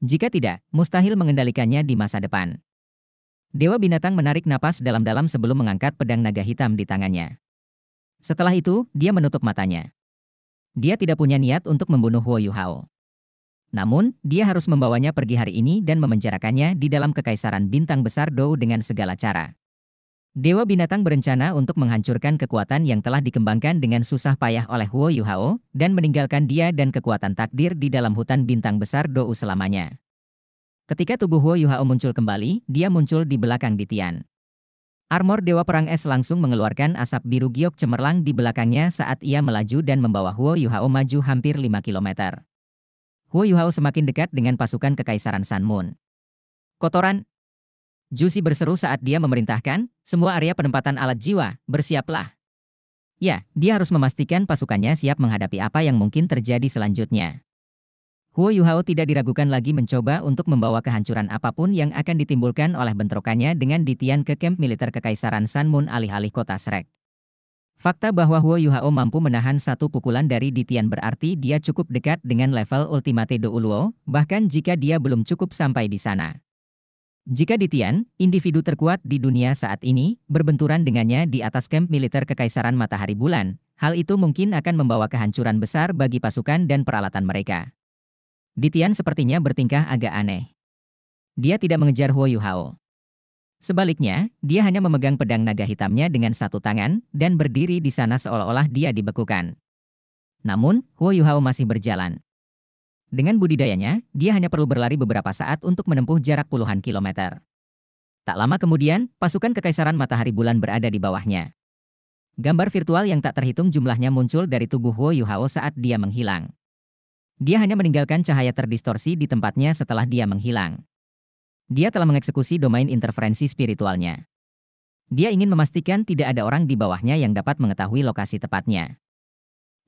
Jika tidak, mustahil mengendalikannya di masa depan. Dewa binatang menarik napas dalam-dalam sebelum mengangkat pedang naga hitam di tangannya. Setelah itu, dia menutup matanya. Dia tidak punya niat untuk membunuh Huo Yuhao. Namun, dia harus membawanya pergi hari ini dan memenjarakannya di dalam kekaisaran bintang besar Dou dengan segala cara. Dewa binatang berencana untuk menghancurkan kekuatan yang telah dikembangkan dengan susah payah oleh Huo Yuhao dan meninggalkan dia dan kekuatan takdir di dalam hutan bintang besar Dou selamanya. Ketika tubuh Huo Yuhao muncul kembali, dia muncul di belakang Ditian. Armor Dewa Perang Es langsung mengeluarkan asap biru giok cemerlang di belakangnya saat ia melaju dan membawa Huo Yuhao maju hampir 5 km. Huo Yuhao semakin dekat dengan pasukan Kekaisaran Sun Moon. Kotoran, Jusi berseru saat dia memerintahkan, semua area penempatan alat jiwa, bersiaplah. Ya, dia harus memastikan pasukannya siap menghadapi apa yang mungkin terjadi selanjutnya. Huo Yuhao tidak diragukan lagi mencoba untuk membawa kehancuran apapun yang akan ditimbulkan oleh bentrokannya dengan Ditian ke kamp militer Kekaisaran Sanmun alih-alih kota Srek. Fakta bahwa Huo Yuhao mampu menahan satu pukulan dari Ditian berarti dia cukup dekat dengan level Ultimate Douluo, bahkan jika dia belum cukup sampai di sana. Jika Ditian, individu terkuat di dunia saat ini, berbenturan dengannya di atas kamp militer Kekaisaran Matahari Bulan, hal itu mungkin akan membawa kehancuran besar bagi pasukan dan peralatan mereka. Ditian sepertinya bertingkah agak aneh. Dia tidak mengejar Huo Yuhao. Sebaliknya, dia hanya memegang pedang naga hitamnya dengan satu tangan dan berdiri di sana seolah-olah dia dibekukan. Namun, Huo Yuhao masih berjalan. Dengan budidayanya, dia hanya perlu berlari beberapa saat untuk menempuh jarak puluhan kilometer. Tak lama kemudian, pasukan Kekaisaran Matahari Bulan berada di bawahnya. Gambar virtual yang tak terhitung jumlahnya muncul dari tubuh Huo Yuhao saat dia menghilang. Dia hanya meninggalkan cahaya terdistorsi di tempatnya setelah dia menghilang. Dia telah mengeksekusi domain interferensi spiritualnya. Dia ingin memastikan tidak ada orang di bawahnya yang dapat mengetahui lokasi tepatnya.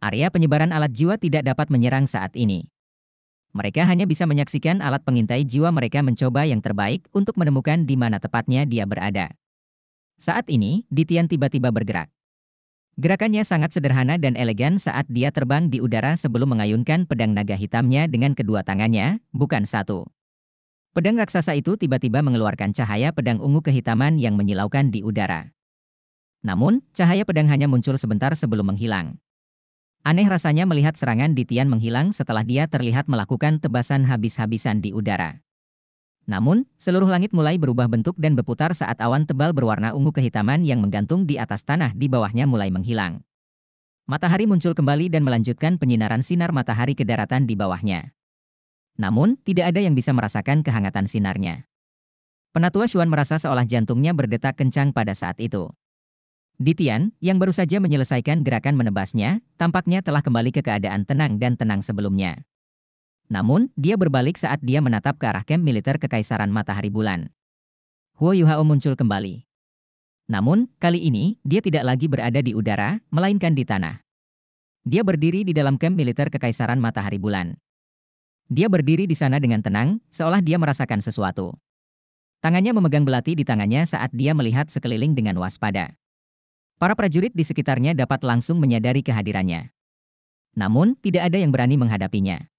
Area penyebaran alat jiwa tidak dapat menyerang saat ini. Mereka hanya bisa menyaksikan alat pengintai jiwa mereka mencoba yang terbaik untuk menemukan di mana tepatnya dia berada. Saat ini, Ditian tiba-tiba bergerak. Gerakannya sangat sederhana dan elegan saat dia terbang di udara sebelum mengayunkan pedang naga hitamnya dengan kedua tangannya, bukan satu. Pedang raksasa itu tiba-tiba mengeluarkan cahaya pedang ungu kehitaman yang menyilaukan di udara. Namun, cahaya pedang hanya muncul sebentar sebelum menghilang. Aneh rasanya melihat serangan di Tian menghilang setelah dia terlihat melakukan tebasan habis-habisan di udara. Namun, seluruh langit mulai berubah bentuk dan berputar saat awan tebal berwarna ungu kehitaman yang menggantung di atas tanah di bawahnya mulai menghilang. Matahari muncul kembali dan melanjutkan penyinaran sinar matahari ke daratan di bawahnya. Namun, tidak ada yang bisa merasakan kehangatan sinarnya. Penatua Xuan merasa seolah jantungnya berdetak kencang pada saat itu. Ditian, yang baru saja menyelesaikan gerakan menebasnya, tampaknya telah kembali ke keadaan tenang dan tenang sebelumnya. Namun, dia berbalik saat dia menatap ke arah kamp militer Kekaisaran Matahari Bulan. Huo Yuhao muncul kembali. Namun, kali ini, dia tidak lagi berada di udara, melainkan di tanah. Dia berdiri di dalam kamp militer Kekaisaran Matahari Bulan. Dia berdiri di sana dengan tenang, seolah dia merasakan sesuatu. Tangannya memegang belati di tangannya saat dia melihat sekeliling dengan waspada. Para prajurit di sekitarnya dapat langsung menyadari kehadirannya. Namun, tidak ada yang berani menghadapinya.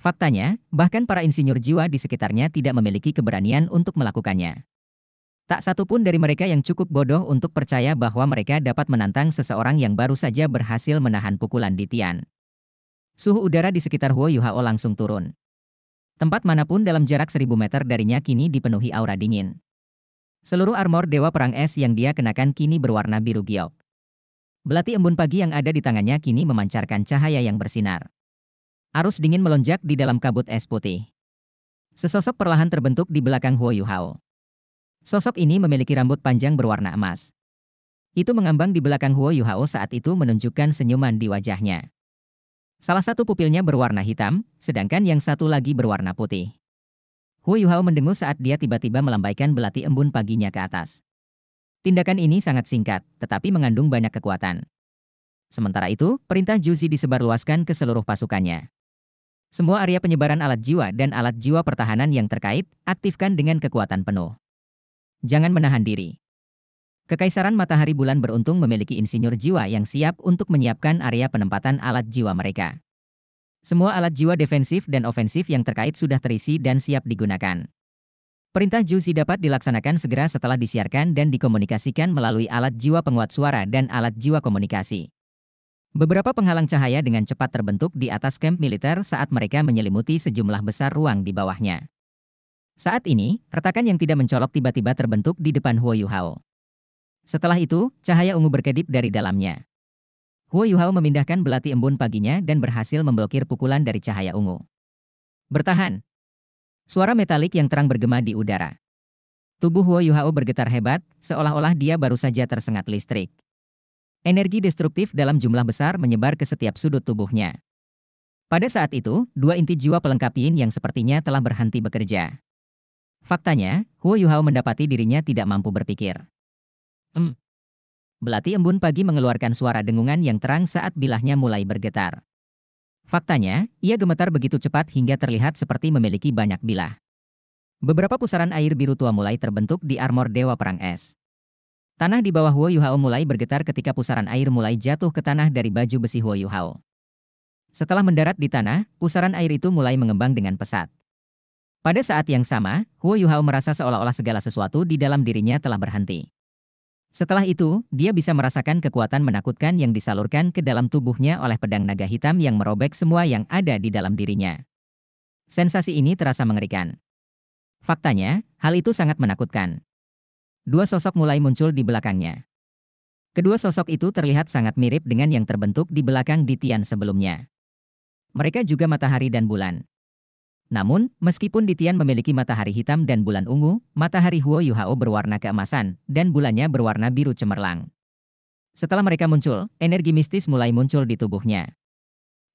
Faktanya, bahkan para insinyur jiwa di sekitarnya tidak memiliki keberanian untuk melakukannya. Tak satu pun dari mereka yang cukup bodoh untuk percaya bahwa mereka dapat menantang seseorang yang baru saja berhasil menahan pukulan di Tian. Suhu udara di sekitar Huo Yuhao langsung turun. Tempat manapun dalam jarak seribu meter darinya kini dipenuhi aura dingin. Seluruh armor Dewa Perang Es yang dia kenakan kini berwarna biru giok. Belati embun pagi yang ada di tangannya kini memancarkan cahaya yang bersinar. Arus dingin melonjak di dalam kabut es putih. Sesosok perlahan terbentuk di belakang Huo Yuhao. Sosok ini memiliki rambut panjang berwarna emas. Itu mengambang di belakang Huo Yuhao saat itu menunjukkan senyuman di wajahnya. Salah satu pupilnya berwarna hitam, sedangkan yang satu lagi berwarna putih. Huo Yuhao mendengus saat dia tiba-tiba melambaikan belati embun paginya ke atas. Tindakan ini sangat singkat, tetapi mengandung banyak kekuatan. Sementara itu, perintah Juzi disebarluaskan ke seluruh pasukannya. Semua area penyebaran alat jiwa dan alat jiwa pertahanan yang terkait, aktifkan dengan kekuatan penuh. Jangan menahan diri. Kekaisaran matahari bulan beruntung memiliki insinyur jiwa yang siap untuk menyiapkan area penempatan alat jiwa mereka. Semua alat jiwa defensif dan ofensif yang terkait sudah terisi dan siap digunakan. Perintah Juzi dapat dilaksanakan segera setelah disiarkan dan dikomunikasikan melalui alat jiwa penguat suara dan alat jiwa komunikasi. Beberapa penghalang cahaya dengan cepat terbentuk di atas kamp militer saat mereka menyelimuti sejumlah besar ruang di bawahnya. Saat ini, retakan yang tidak mencolok tiba-tiba terbentuk di depan Huo Yuhao. Setelah itu, cahaya ungu berkedip dari dalamnya. Huo Yuhao memindahkan belati embun paginya dan berhasil memblokir pukulan dari cahaya ungu. Bertahan! Suara metalik yang terang bergema di udara. Tubuh Huo Yuhao bergetar hebat, seolah-olah dia baru saja tersengat listrik. Energi destruktif dalam jumlah besar menyebar ke setiap sudut tubuhnya. Pada saat itu, dua inti jiwa pelengkap yin yang sepertinya telah berhenti bekerja. Faktanya, Huo Yuhao mendapati dirinya tidak mampu berpikir. Hmm. Belati embun pagi mengeluarkan suara dengungan yang terang saat bilahnya mulai bergetar. Faktanya, ia gemetar begitu cepat hingga terlihat seperti memiliki banyak bilah. Beberapa pusaran air biru tua mulai terbentuk di armor Dewa Perang Es. Tanah di bawah Huo Yuhao mulai bergetar ketika pusaran air mulai jatuh ke tanah dari baju besi Huo Yuhao. Setelah mendarat di tanah, pusaran air itu mulai mengembang dengan pesat. Pada saat yang sama, Huo Yuhao merasa seolah-olah segala sesuatu di dalam dirinya telah berhenti. Setelah itu, dia bisa merasakan kekuatan menakutkan yang disalurkan ke dalam tubuhnya oleh pedang naga hitam yang merobek semua yang ada di dalam dirinya. Sensasi ini terasa mengerikan. Faktanya, hal itu sangat menakutkan. Dua sosok mulai muncul di belakangnya. Kedua sosok itu terlihat sangat mirip dengan yang terbentuk di belakang Ditian sebelumnya. Mereka juga matahari dan bulan. Namun, meskipun Ditian memiliki matahari hitam dan bulan ungu, matahari Huo Yu Hao berwarna keemasan, dan bulannya berwarna biru cemerlang. Setelah mereka muncul, energi mistis mulai muncul di tubuhnya.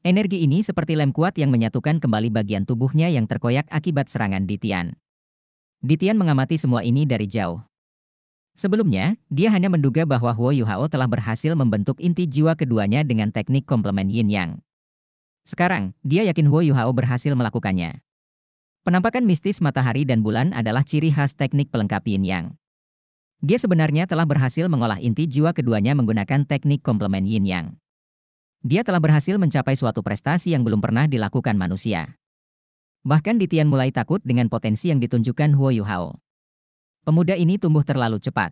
Energi ini seperti lem kuat yang menyatukan kembali bagian tubuhnya yang terkoyak akibat serangan Ditian. Ditian mengamati semua ini dari jauh. Sebelumnya, dia hanya menduga bahwa Huo Yuhao telah berhasil membentuk inti jiwa keduanya dengan teknik komplement yin-yang. Sekarang, dia yakin Huo Yuhao berhasil melakukannya. Penampakan mistis matahari dan bulan adalah ciri khas teknik pelengkap yin-yang. Dia sebenarnya telah berhasil mengolah inti jiwa keduanya menggunakan teknik komplement yin-yang. Dia telah berhasil mencapai suatu prestasi yang belum pernah dilakukan manusia. Bahkan Ditian mulai takut dengan potensi yang ditunjukkan Huo Yuhao. Pemuda ini tumbuh terlalu cepat.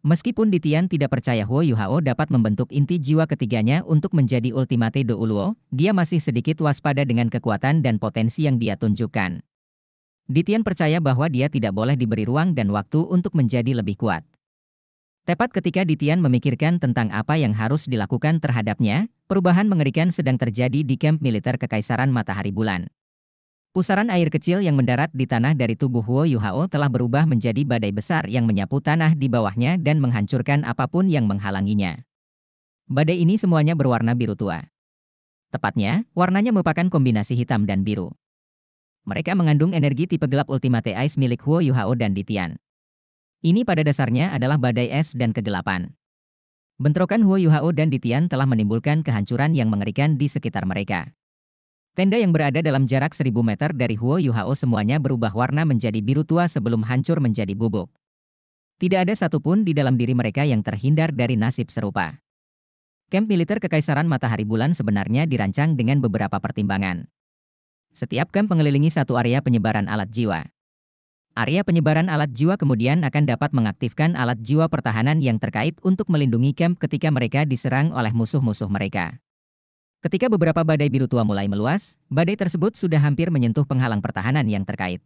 Meskipun Ditian tidak percaya Huo Yuhao dapat membentuk inti jiwa ketiganya untuk menjadi Ultimate Do Uluo, dia masih sedikit waspada dengan kekuatan dan potensi yang dia tunjukkan. Ditian percaya bahwa dia tidak boleh diberi ruang dan waktu untuk menjadi lebih kuat. Tepat ketika Ditian memikirkan tentang apa yang harus dilakukan terhadapnya, perubahan mengerikan sedang terjadi di kamp militer Kekaisaran Matahari Bulan. Pusaran air kecil yang mendarat di tanah dari tubuh Huo Yuhao telah berubah menjadi badai besar yang menyapu tanah di bawahnya dan menghancurkan apapun yang menghalanginya. Badai ini semuanya berwarna biru tua. Tepatnya, warnanya merupakan kombinasi hitam dan biru. Mereka mengandung energi tipe gelap Ultimate Ice milik Huo Yuhao dan Ditian. Ini pada dasarnya adalah badai es dan kegelapan. Bentrokan Huo Yuhao dan Ditian telah menimbulkan kehancuran yang mengerikan di sekitar mereka. Tenda yang berada dalam jarak 1000 meter dari Huo Yuhao semuanya berubah warna menjadi biru tua sebelum hancur menjadi bubuk. Tidak ada satupun di dalam diri mereka yang terhindar dari nasib serupa. Kamp militer Kekaisaran Matahari Bulan sebenarnya dirancang dengan beberapa pertimbangan. Setiap kamp mengelilingi satu area penyebaran alat jiwa. Area penyebaran alat jiwa kemudian akan dapat mengaktifkan alat jiwa pertahanan yang terkait untuk melindungi kamp ketika mereka diserang oleh musuh-musuh mereka. Ketika beberapa badai biru tua mulai meluas, badai tersebut sudah hampir menyentuh penghalang pertahanan yang terkait.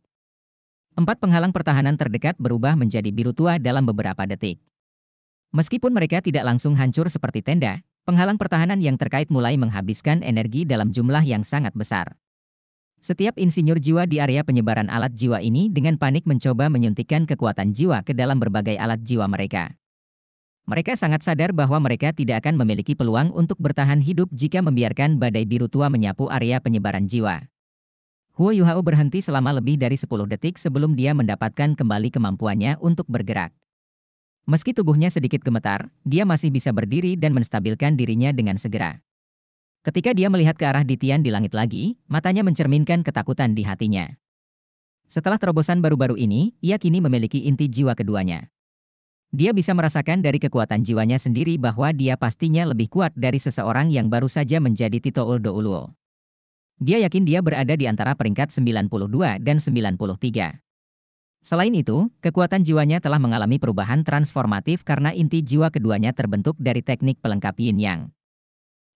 Empat penghalang pertahanan terdekat berubah menjadi biru tua dalam beberapa detik. Meskipun mereka tidak langsung hancur seperti tenda, penghalang pertahanan yang terkait mulai menghabiskan energi dalam jumlah yang sangat besar. Setiap insinyur jiwa di area penyebaran alat jiwa ini dengan panik mencoba menyuntikkan kekuatan jiwa ke dalam berbagai alat jiwa mereka. Mereka sangat sadar bahwa mereka tidak akan memiliki peluang untuk bertahan hidup jika membiarkan badai biru tua menyapu area penyebaran jiwa. Huo Yuhao berhenti selama lebih dari 10 detik sebelum dia mendapatkan kembali kemampuannya untuk bergerak. Meski tubuhnya sedikit gemetar, dia masih bisa berdiri dan menstabilkan dirinya dengan segera. Ketika dia melihat ke arah Ditian di langit lagi, matanya mencerminkan ketakutan di hatinya. Setelah terobosan baru-baru ini, ia kini memiliki inti jiwa keduanya. Dia bisa merasakan dari kekuatan jiwanya sendiri bahwa dia pastinya lebih kuat dari seseorang yang baru saja menjadi Tito Uldo Uluo. Dia yakin dia berada di antara peringkat 92 dan 93. Selain itu, kekuatan jiwanya telah mengalami perubahan transformatif karena inti jiwa keduanya terbentuk dari teknik pelengkap yin yang.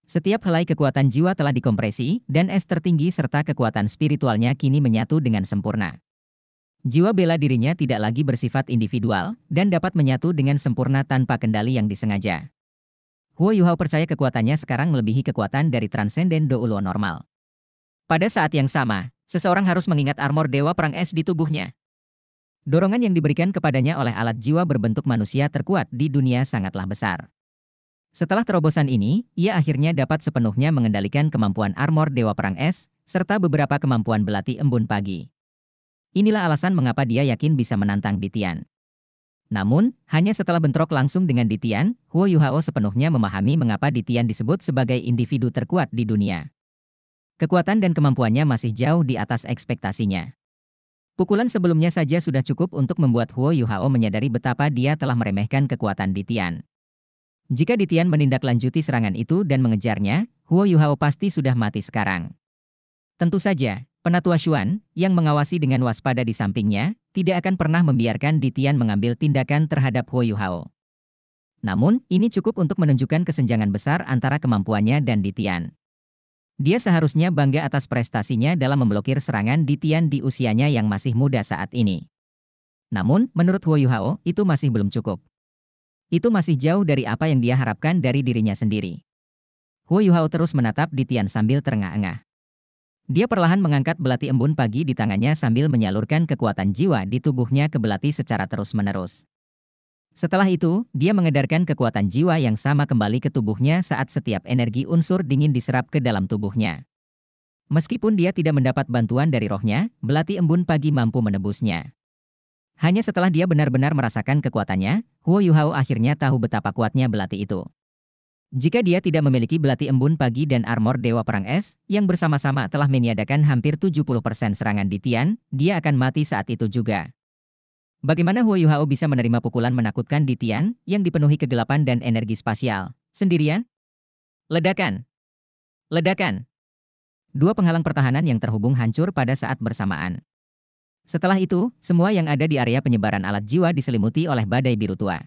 Setiap helai kekuatan jiwa telah dikompresi, dan es tertinggi serta kekuatan spiritualnya kini menyatu dengan sempurna. Jiwa bela dirinya tidak lagi bersifat individual dan dapat menyatu dengan sempurna tanpa kendali yang disengaja. Huo Yuhao percaya kekuatannya sekarang melebihi kekuatan dari Transcendent Doulo normal. Pada saat yang sama, seseorang harus mengingat armor dewa perang es di tubuhnya. Dorongan yang diberikan kepadanya oleh alat jiwa berbentuk manusia terkuat di dunia sangatlah besar. Setelah terobosan ini, ia akhirnya dapat sepenuhnya mengendalikan kemampuan armor dewa perang es, serta beberapa kemampuan belati embun pagi. Inilah alasan mengapa dia yakin bisa menantang Ditian. Namun, hanya setelah bentrok langsung dengan Ditian, Huo Yuhao sepenuhnya memahami mengapa Ditian disebut sebagai individu terkuat di dunia. Kekuatan dan kemampuannya masih jauh di atas ekspektasinya. Pukulan sebelumnya saja sudah cukup untuk membuat Huo Yuhao menyadari betapa dia telah meremehkan kekuatan Ditian. Jika Ditian menindaklanjuti serangan itu dan mengejarnya, Huo Yuhao pasti sudah mati sekarang. Tentu saja, Penatua Xuan, yang mengawasi dengan waspada di sampingnya, tidak akan pernah membiarkan Ditian mengambil tindakan terhadap Huo Yuhao. Namun, ini cukup untuk menunjukkan kesenjangan besar antara kemampuannya dan Ditian. Dia seharusnya bangga atas prestasinya dalam memblokir serangan Ditian di usianya yang masih muda saat ini. Namun, menurut Huo Yuhao, itu masih belum cukup. Itu masih jauh dari apa yang dia harapkan dari dirinya sendiri. Huo Yuhao terus menatap Ditian sambil terengah-engah. Dia perlahan mengangkat belati embun pagi di tangannya sambil menyalurkan kekuatan jiwa di tubuhnya ke belati secara terus-menerus. Setelah itu, dia mengedarkan kekuatan jiwa yang sama kembali ke tubuhnya saat setiap energi unsur dingin diserap ke dalam tubuhnya. Meskipun dia tidak mendapat bantuan dari rohnya, belati embun pagi mampu menebusnya. Hanya setelah dia benar-benar merasakan kekuatannya, Huo Yuhao akhirnya tahu betapa kuatnya belati itu. Jika dia tidak memiliki belati embun pagi dan armor Dewa Perang Es, yang bersama-sama telah meniadakan hampir 70% serangan di Tian, dia akan mati saat itu juga. Bagaimana Huo Yuhao bisa menerima pukulan menakutkan di Tian, yang dipenuhi kegelapan dan energi spasial? Sendirian? Ledakan! Ledakan! Dua penghalang pertahanan yang terhubung hancur pada saat bersamaan. Setelah itu, semua yang ada di area penyebaran alat jiwa diselimuti oleh badai biru tua.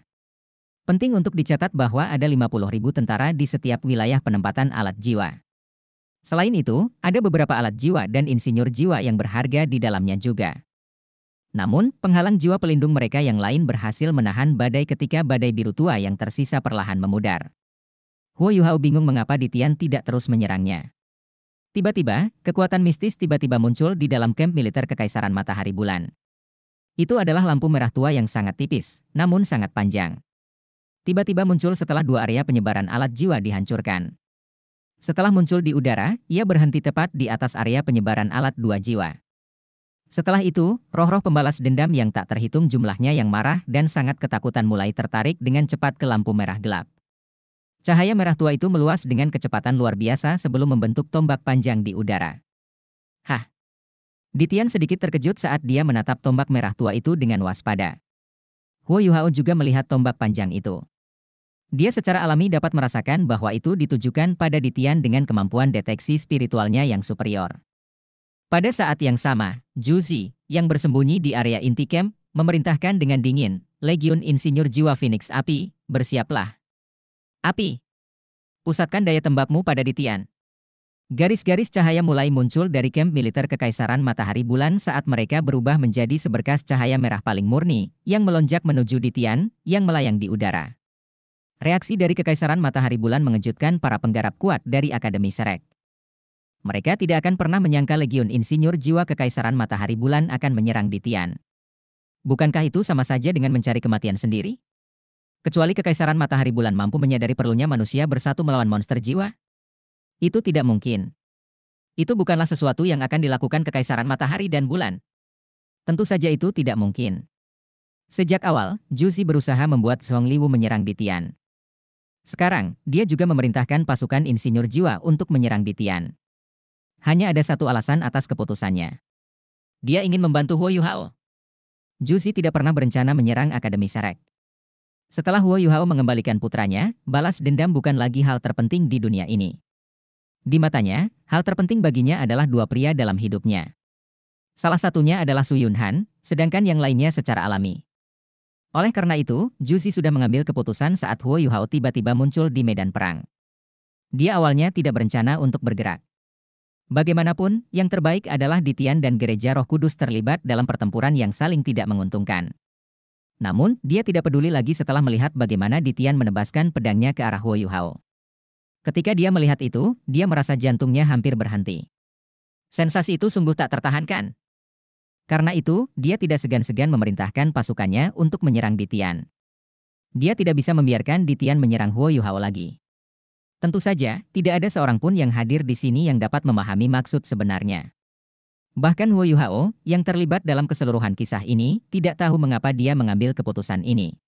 Penting untuk dicatat bahwa ada ribu tentara di setiap wilayah penempatan alat jiwa. Selain itu, ada beberapa alat jiwa dan insinyur jiwa yang berharga di dalamnya juga. Namun, penghalang jiwa pelindung mereka yang lain berhasil menahan badai ketika badai biru tua yang tersisa perlahan memudar. Huo Yuhao bingung mengapa Ditian tidak terus menyerangnya. Tiba-tiba, kekuatan mistis tiba-tiba muncul di dalam kamp militer Kekaisaran Matahari Bulan. Itu adalah lampu merah tua yang sangat tipis, namun sangat panjang tiba-tiba muncul setelah dua area penyebaran alat jiwa dihancurkan. Setelah muncul di udara, ia berhenti tepat di atas area penyebaran alat dua jiwa. Setelah itu, roh-roh pembalas dendam yang tak terhitung jumlahnya yang marah dan sangat ketakutan mulai tertarik dengan cepat ke lampu merah gelap. Cahaya merah tua itu meluas dengan kecepatan luar biasa sebelum membentuk tombak panjang di udara. Hah! Ditian sedikit terkejut saat dia menatap tombak merah tua itu dengan waspada. Huo Yuhao juga melihat tombak panjang itu. Dia secara alami dapat merasakan bahwa itu ditujukan pada Ditian dengan kemampuan deteksi spiritualnya yang superior. Pada saat yang sama, Juzi, yang bersembunyi di area inti camp, memerintahkan dengan dingin, Legion Insinyur Jiwa Phoenix Api, bersiaplah. Api. Pusatkan daya tembakmu pada Ditian. Garis-garis cahaya mulai muncul dari camp militer Kekaisaran Matahari Bulan saat mereka berubah menjadi seberkas cahaya merah paling murni, yang melonjak menuju Ditian, yang melayang di udara. Reaksi dari Kekaisaran Matahari Bulan mengejutkan para penggarap kuat dari Akademi Serek. Mereka tidak akan pernah menyangka Legion Insinyur Jiwa Kekaisaran Matahari Bulan akan menyerang Ditian. Bukankah itu sama saja dengan mencari kematian sendiri? Kecuali Kekaisaran Matahari Bulan mampu menyadari perlunya manusia bersatu melawan monster jiwa? Itu tidak mungkin. Itu bukanlah sesuatu yang akan dilakukan Kekaisaran Matahari dan Bulan. Tentu saja itu tidak mungkin. Sejak awal, Juzi berusaha membuat Song Liwu menyerang Ditian. Sekarang, dia juga memerintahkan pasukan insinyur jiwa untuk menyerang Bitian. Hanya ada satu alasan atas keputusannya. Dia ingin membantu Huo Yuhao. Juzi tidak pernah berencana menyerang Akademi Sarek. Setelah Huo Yuhao mengembalikan putranya, balas dendam bukan lagi hal terpenting di dunia ini. Di matanya, hal terpenting baginya adalah dua pria dalam hidupnya. Salah satunya adalah Su Yunhan, sedangkan yang lainnya secara alami. Oleh karena itu, Juzi sudah mengambil keputusan saat Huo Yuhao tiba-tiba muncul di medan perang. Dia awalnya tidak berencana untuk bergerak. Bagaimanapun, yang terbaik adalah Ditian dan Gereja Roh Kudus terlibat dalam pertempuran yang saling tidak menguntungkan. Namun, dia tidak peduli lagi setelah melihat bagaimana Ditian menebaskan pedangnya ke arah Huo Yuhao. Ketika dia melihat itu, dia merasa jantungnya hampir berhenti. Sensasi itu sungguh tak tertahankan. Karena itu, dia tidak segan-segan memerintahkan pasukannya untuk menyerang Ditian. Dia tidak bisa membiarkan Ditian menyerang Huo Yuhao lagi. Tentu saja, tidak ada seorang pun yang hadir di sini yang dapat memahami maksud sebenarnya. Bahkan Huo Yuhao, yang terlibat dalam keseluruhan kisah ini, tidak tahu mengapa dia mengambil keputusan ini.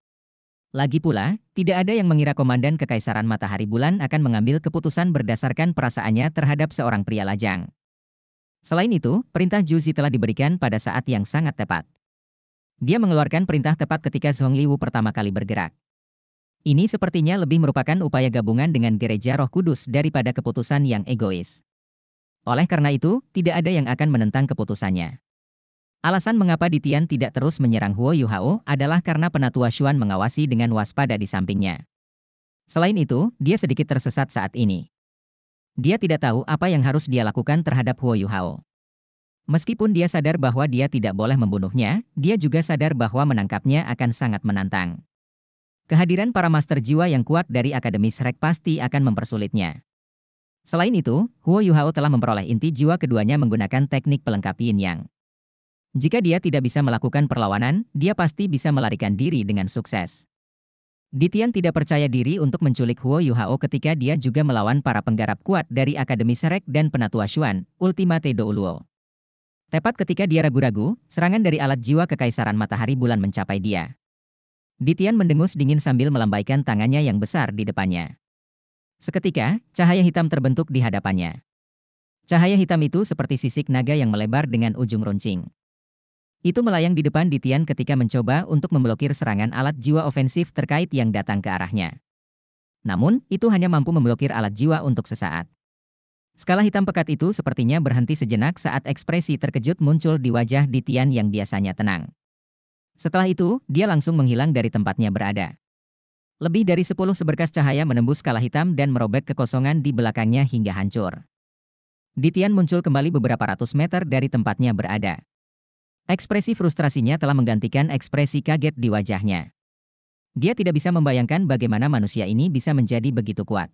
Lagi pula, tidak ada yang mengira Komandan Kekaisaran Matahari Bulan akan mengambil keputusan berdasarkan perasaannya terhadap seorang pria lajang. Selain itu, perintah Juzi telah diberikan pada saat yang sangat tepat. Dia mengeluarkan perintah tepat ketika Zhong Liwu pertama kali bergerak. Ini sepertinya lebih merupakan upaya gabungan dengan gereja roh kudus daripada keputusan yang egois. Oleh karena itu, tidak ada yang akan menentang keputusannya. Alasan mengapa Ditian tidak terus menyerang Huo Yu Hao adalah karena penatua Xuan mengawasi dengan waspada di sampingnya. Selain itu, dia sedikit tersesat saat ini. Dia tidak tahu apa yang harus dia lakukan terhadap Huo Yuhao. Meskipun dia sadar bahwa dia tidak boleh membunuhnya, dia juga sadar bahwa menangkapnya akan sangat menantang. Kehadiran para master jiwa yang kuat dari Akademi Shrek pasti akan mempersulitnya. Selain itu, Huo Yuhao telah memperoleh inti jiwa keduanya menggunakan teknik pelengkap yin yang. Jika dia tidak bisa melakukan perlawanan, dia pasti bisa melarikan diri dengan sukses. Ditian tidak percaya diri untuk menculik Huo Yuhao ketika dia juga melawan para penggarap kuat dari Akademi Serek dan Penatua Xuan, Ultimate Douluo. Tepat ketika dia ragu-ragu, serangan dari alat jiwa kekaisaran matahari bulan mencapai dia. Ditian mendengus dingin sambil melambaikan tangannya yang besar di depannya. Seketika, cahaya hitam terbentuk di hadapannya. Cahaya hitam itu seperti sisik naga yang melebar dengan ujung runcing. Itu melayang di depan Ditian ketika mencoba untuk memblokir serangan alat jiwa ofensif terkait yang datang ke arahnya. Namun, itu hanya mampu memblokir alat jiwa untuk sesaat. Skala hitam pekat itu sepertinya berhenti sejenak saat ekspresi terkejut muncul di wajah Ditian yang biasanya tenang. Setelah itu, dia langsung menghilang dari tempatnya berada. Lebih dari sepuluh seberkas cahaya menembus skala hitam dan merobek kekosongan di belakangnya hingga hancur. Ditian muncul kembali beberapa ratus meter dari tempatnya berada. Ekspresi frustrasinya telah menggantikan ekspresi kaget di wajahnya. Dia tidak bisa membayangkan bagaimana manusia ini bisa menjadi begitu kuat.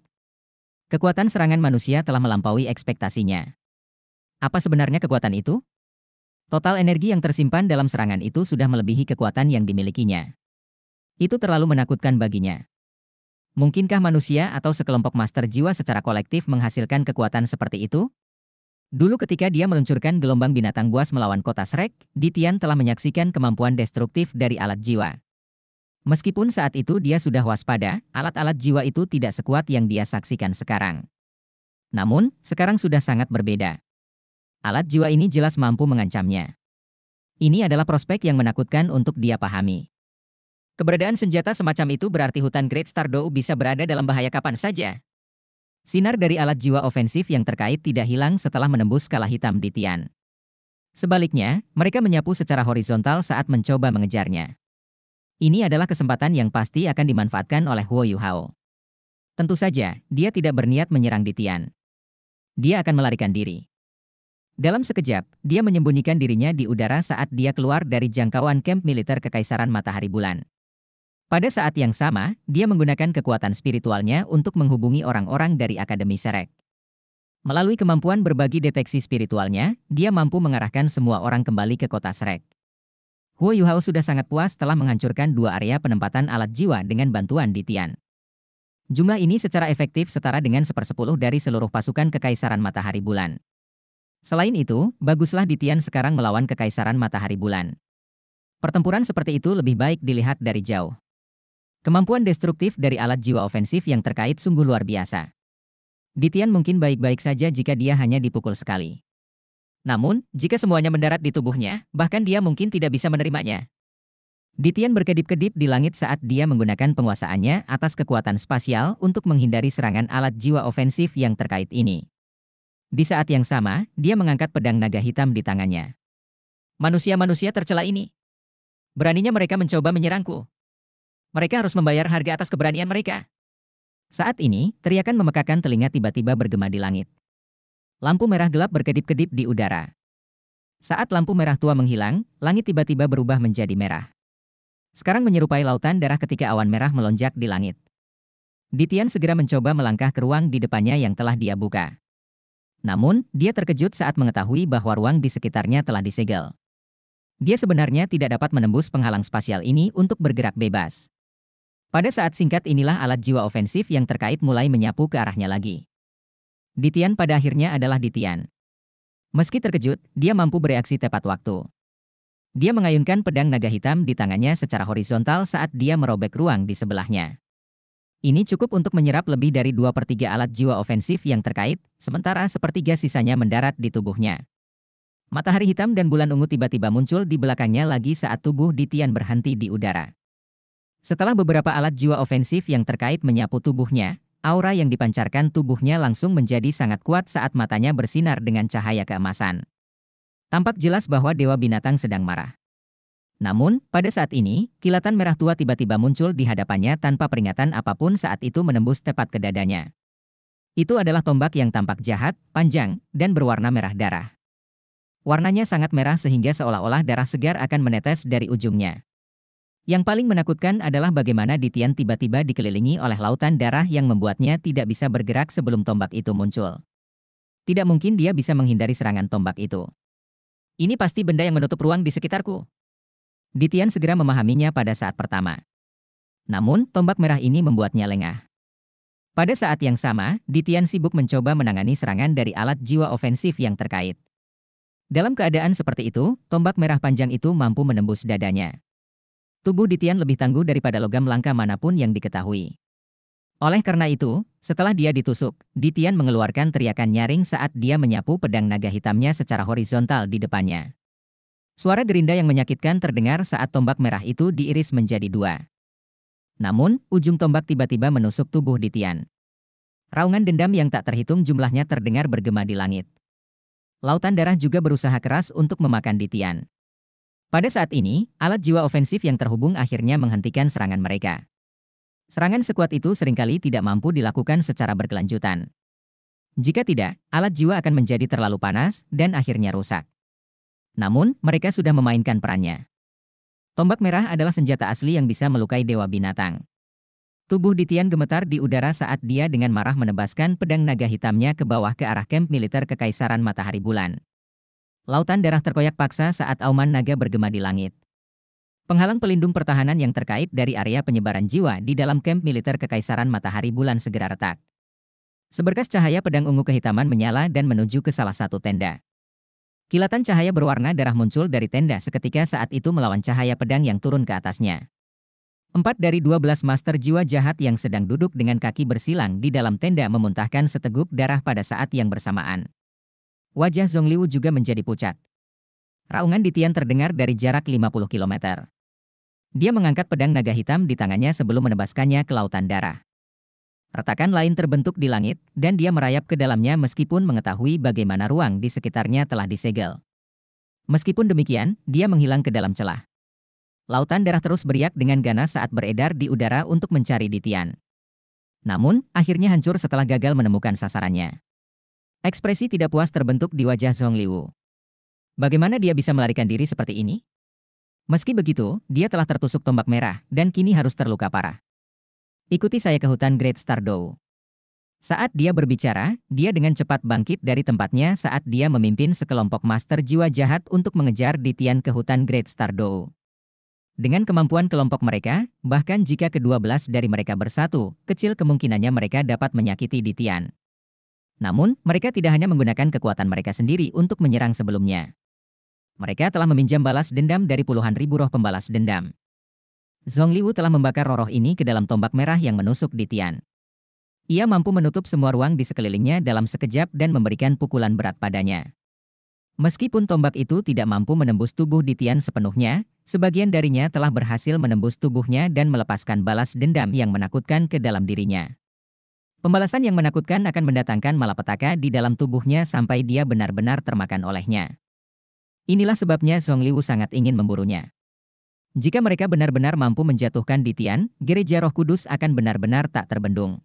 Kekuatan serangan manusia telah melampaui ekspektasinya. Apa sebenarnya kekuatan itu? Total energi yang tersimpan dalam serangan itu sudah melebihi kekuatan yang dimilikinya. Itu terlalu menakutkan baginya. Mungkinkah manusia atau sekelompok master jiwa secara kolektif menghasilkan kekuatan seperti itu? Dulu ketika dia meluncurkan gelombang binatang buas melawan kota Srek, Ditian telah menyaksikan kemampuan destruktif dari alat jiwa. Meskipun saat itu dia sudah waspada, alat-alat jiwa itu tidak sekuat yang dia saksikan sekarang. Namun, sekarang sudah sangat berbeda. Alat jiwa ini jelas mampu mengancamnya. Ini adalah prospek yang menakutkan untuk dia pahami. Keberadaan senjata semacam itu berarti hutan Great Stardew bisa berada dalam bahaya kapan saja. Sinar dari alat jiwa ofensif yang terkait tidak hilang setelah menembus skala hitam di Tian. Sebaliknya, mereka menyapu secara horizontal saat mencoba mengejarnya. Ini adalah kesempatan yang pasti akan dimanfaatkan oleh Huo Yuhao. Tentu saja, dia tidak berniat menyerang di Tian. Dia akan melarikan diri. Dalam sekejap, dia menyembunyikan dirinya di udara saat dia keluar dari jangkauan kamp militer Kekaisaran Matahari Bulan. Pada saat yang sama, dia menggunakan kekuatan spiritualnya untuk menghubungi orang-orang dari Akademi Serek. Melalui kemampuan berbagi deteksi spiritualnya, dia mampu mengarahkan semua orang kembali ke kota Serek. Huo Yuhao sudah sangat puas telah menghancurkan dua area penempatan alat jiwa dengan bantuan Di Tian. Jumlah ini secara efektif setara dengan sepersepuluh dari seluruh pasukan Kekaisaran Matahari Bulan. Selain itu, baguslah Di Tian sekarang melawan Kekaisaran Matahari Bulan. Pertempuran seperti itu lebih baik dilihat dari jauh. Kemampuan destruktif dari alat jiwa ofensif yang terkait sungguh luar biasa. Ditian mungkin baik-baik saja jika dia hanya dipukul sekali. Namun, jika semuanya mendarat di tubuhnya, bahkan dia mungkin tidak bisa menerimanya. Ditian berkedip-kedip di langit saat dia menggunakan penguasaannya atas kekuatan spasial untuk menghindari serangan alat jiwa ofensif yang terkait ini. Di saat yang sama, dia mengangkat pedang naga hitam di tangannya. Manusia-manusia tercela ini. Beraninya mereka mencoba menyerangku. Mereka harus membayar harga atas keberanian mereka. Saat ini, teriakan memekakan telinga tiba-tiba bergema di langit. Lampu merah gelap berkedip-kedip di udara. Saat lampu merah tua menghilang, langit tiba-tiba berubah menjadi merah. Sekarang menyerupai lautan darah ketika awan merah melonjak di langit. Ditian segera mencoba melangkah ke ruang di depannya yang telah dia buka. Namun, dia terkejut saat mengetahui bahwa ruang di sekitarnya telah disegel. Dia sebenarnya tidak dapat menembus penghalang spasial ini untuk bergerak bebas. Pada saat singkat inilah alat jiwa ofensif yang terkait mulai menyapu ke arahnya lagi. Ditian pada akhirnya adalah Ditian. Meski terkejut, dia mampu bereaksi tepat waktu. Dia mengayunkan pedang naga hitam di tangannya secara horizontal saat dia merobek ruang di sebelahnya. Ini cukup untuk menyerap lebih dari dua per 3 alat jiwa ofensif yang terkait, sementara sepertiga sisanya mendarat di tubuhnya. Matahari hitam dan bulan ungu tiba-tiba muncul di belakangnya lagi saat tubuh Ditian berhenti di udara. Setelah beberapa alat jiwa ofensif yang terkait menyapu tubuhnya, aura yang dipancarkan tubuhnya langsung menjadi sangat kuat saat matanya bersinar dengan cahaya keemasan. Tampak jelas bahwa Dewa Binatang sedang marah. Namun, pada saat ini, kilatan merah tua tiba-tiba muncul di hadapannya tanpa peringatan apapun saat itu menembus tepat ke dadanya. Itu adalah tombak yang tampak jahat, panjang, dan berwarna merah darah. Warnanya sangat merah sehingga seolah-olah darah segar akan menetes dari ujungnya. Yang paling menakutkan adalah bagaimana Ditian tiba-tiba dikelilingi oleh lautan darah yang membuatnya tidak bisa bergerak sebelum tombak itu muncul. Tidak mungkin dia bisa menghindari serangan tombak itu. Ini pasti benda yang menutup ruang di sekitarku. Ditian segera memahaminya pada saat pertama. Namun, tombak merah ini membuatnya lengah. Pada saat yang sama, Ditian sibuk mencoba menangani serangan dari alat jiwa ofensif yang terkait. Dalam keadaan seperti itu, tombak merah panjang itu mampu menembus dadanya. Tubuh Ditian lebih tangguh daripada logam langka manapun yang diketahui. Oleh karena itu, setelah dia ditusuk, Ditian mengeluarkan teriakan nyaring saat dia menyapu pedang naga hitamnya secara horizontal di depannya. Suara gerinda yang menyakitkan terdengar saat tombak merah itu diiris menjadi dua. Namun, ujung tombak tiba-tiba menusuk tubuh Ditian. Raungan dendam yang tak terhitung jumlahnya terdengar bergema di langit. Lautan darah juga berusaha keras untuk memakan Ditian. Pada saat ini, alat jiwa ofensif yang terhubung akhirnya menghentikan serangan mereka. Serangan sekuat itu seringkali tidak mampu dilakukan secara berkelanjutan. Jika tidak, alat jiwa akan menjadi terlalu panas dan akhirnya rusak. Namun, mereka sudah memainkan perannya. Tombak merah adalah senjata asli yang bisa melukai dewa binatang. Tubuh Ditian gemetar di udara saat dia dengan marah menebaskan pedang naga hitamnya ke bawah ke arah kamp militer Kekaisaran Matahari Bulan. Lautan darah terkoyak paksa saat auman naga bergema di langit. Penghalang pelindung pertahanan yang terkait dari area penyebaran jiwa di dalam kamp militer Kekaisaran Matahari Bulan segera retak. Seberkas cahaya pedang ungu kehitaman menyala dan menuju ke salah satu tenda. Kilatan cahaya berwarna darah muncul dari tenda seketika saat itu melawan cahaya pedang yang turun ke atasnya. Empat dari dua belas master jiwa jahat yang sedang duduk dengan kaki bersilang di dalam tenda memuntahkan seteguk darah pada saat yang bersamaan. Wajah Liu juga menjadi pucat. Raungan di Tian terdengar dari jarak 50 km. Dia mengangkat pedang naga hitam di tangannya sebelum menebaskannya ke lautan darah. Retakan lain terbentuk di langit, dan dia merayap ke dalamnya meskipun mengetahui bagaimana ruang di sekitarnya telah disegel. Meskipun demikian, dia menghilang ke dalam celah. Lautan darah terus beriak dengan ganas saat beredar di udara untuk mencari Ditian. Namun, akhirnya hancur setelah gagal menemukan sasarannya. Ekspresi tidak puas terbentuk di wajah Zhong Liwu. Bagaimana dia bisa melarikan diri seperti ini? Meski begitu, dia telah tertusuk tombak merah dan kini harus terluka parah. Ikuti saya ke hutan Great Star Dou. Saat dia berbicara, dia dengan cepat bangkit dari tempatnya saat dia memimpin sekelompok master jiwa jahat untuk mengejar Ditian ke hutan Great Star Dou. Dengan kemampuan kelompok mereka, bahkan jika kedua belas dari mereka bersatu, kecil kemungkinannya mereka dapat menyakiti Ditian. Namun, mereka tidak hanya menggunakan kekuatan mereka sendiri untuk menyerang sebelumnya. Mereka telah meminjam balas dendam dari puluhan ribu roh pembalas dendam. Zhong Liwu telah membakar roh-roh ini ke dalam tombak merah yang menusuk di Tian. Ia mampu menutup semua ruang di sekelilingnya dalam sekejap dan memberikan pukulan berat padanya. Meskipun tombak itu tidak mampu menembus tubuh di Tian sepenuhnya, sebagian darinya telah berhasil menembus tubuhnya dan melepaskan balas dendam yang menakutkan ke dalam dirinya. Pembalasan yang menakutkan akan mendatangkan malapetaka di dalam tubuhnya sampai dia benar-benar termakan olehnya. Inilah sebabnya Zhong Liu sangat ingin memburunya. Jika mereka benar-benar mampu menjatuhkan Ditian, gereja roh kudus akan benar-benar tak terbendung.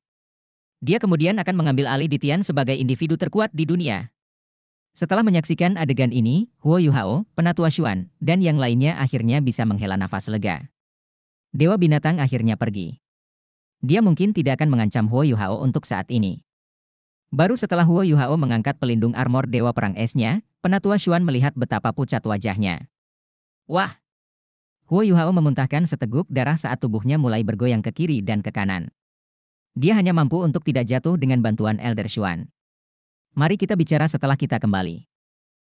Dia kemudian akan mengambil alih Ditian sebagai individu terkuat di dunia. Setelah menyaksikan adegan ini, Huo Yuhao, penatua Xuan, dan yang lainnya akhirnya bisa menghela nafas lega. Dewa binatang akhirnya pergi dia mungkin tidak akan mengancam Huo Yuhao untuk saat ini. Baru setelah Huo Yuhao mengangkat pelindung armor Dewa Perang Esnya, penatua Xuan melihat betapa pucat wajahnya. Wah! Huo Yuhao memuntahkan seteguk darah saat tubuhnya mulai bergoyang ke kiri dan ke kanan. Dia hanya mampu untuk tidak jatuh dengan bantuan Elder Xuan. Mari kita bicara setelah kita kembali.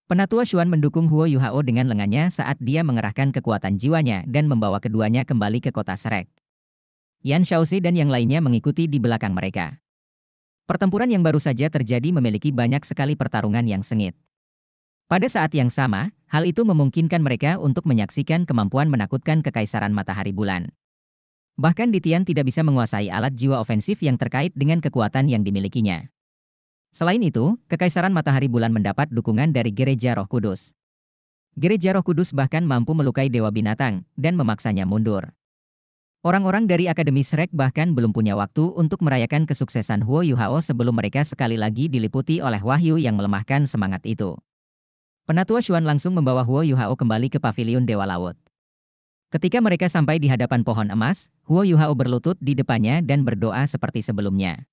Penatua Xuan mendukung Huo Yuhao dengan lengannya saat dia mengerahkan kekuatan jiwanya dan membawa keduanya kembali ke kota Serek. Yan Shaoxi dan yang lainnya mengikuti di belakang mereka. Pertempuran yang baru saja terjadi memiliki banyak sekali pertarungan yang sengit. Pada saat yang sama, hal itu memungkinkan mereka untuk menyaksikan kemampuan menakutkan kekaisaran matahari bulan. Bahkan Ditian tidak bisa menguasai alat jiwa ofensif yang terkait dengan kekuatan yang dimilikinya. Selain itu, kekaisaran matahari bulan mendapat dukungan dari gereja roh kudus. Gereja roh kudus bahkan mampu melukai dewa binatang, dan memaksanya mundur. Orang-orang dari Akademi Srek bahkan belum punya waktu untuk merayakan kesuksesan Huo Yuhao sebelum mereka sekali lagi diliputi oleh wahyu yang melemahkan semangat itu. Penatua Xuan langsung membawa Huo Yuhao kembali ke pavilion Dewa Laut. Ketika mereka sampai di hadapan pohon emas, Huo Yuhao berlutut di depannya dan berdoa seperti sebelumnya.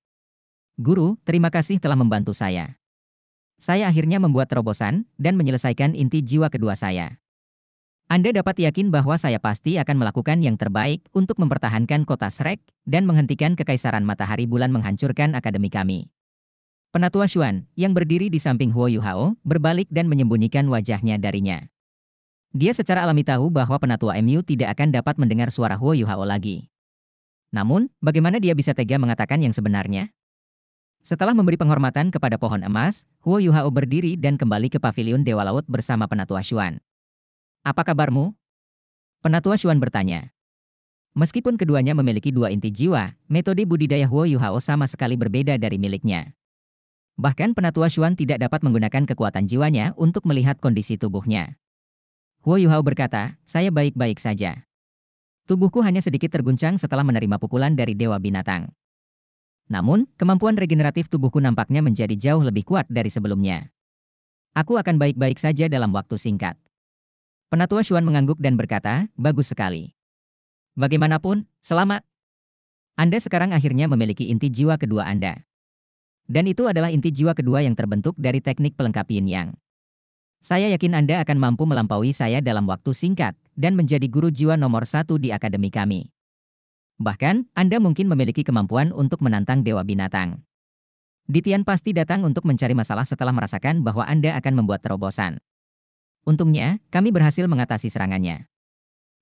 Guru, terima kasih telah membantu saya. Saya akhirnya membuat terobosan dan menyelesaikan inti jiwa kedua saya. Anda dapat yakin bahwa saya pasti akan melakukan yang terbaik untuk mempertahankan kota Srek dan menghentikan kekaisaran matahari bulan menghancurkan akademi kami. Penatua Xuan, yang berdiri di samping Huo Yuhao, berbalik dan menyembunyikan wajahnya darinya. Dia secara alami tahu bahwa penatua MU tidak akan dapat mendengar suara Huo Yuhao lagi. Namun, bagaimana dia bisa tega mengatakan yang sebenarnya? Setelah memberi penghormatan kepada pohon emas, Huo Yuhao berdiri dan kembali ke pavilion Dewa Laut bersama penatua Xuan. Apa kabarmu? Penatua Xuan bertanya. Meskipun keduanya memiliki dua inti jiwa, metode budidaya Huo Yuhao sama sekali berbeda dari miliknya. Bahkan penatua Xuan tidak dapat menggunakan kekuatan jiwanya untuk melihat kondisi tubuhnya. Huo Yuhao berkata, saya baik-baik saja. Tubuhku hanya sedikit terguncang setelah menerima pukulan dari Dewa Binatang. Namun, kemampuan regeneratif tubuhku nampaknya menjadi jauh lebih kuat dari sebelumnya. Aku akan baik-baik saja dalam waktu singkat. Penatua Xuan mengangguk dan berkata, bagus sekali. Bagaimanapun, selamat. Anda sekarang akhirnya memiliki inti jiwa kedua Anda. Dan itu adalah inti jiwa kedua yang terbentuk dari teknik pelengkap yin yang. Saya yakin Anda akan mampu melampaui saya dalam waktu singkat dan menjadi guru jiwa nomor satu di akademi kami. Bahkan, Anda mungkin memiliki kemampuan untuk menantang dewa binatang. Ditian pasti datang untuk mencari masalah setelah merasakan bahwa Anda akan membuat terobosan. Untungnya, kami berhasil mengatasi serangannya.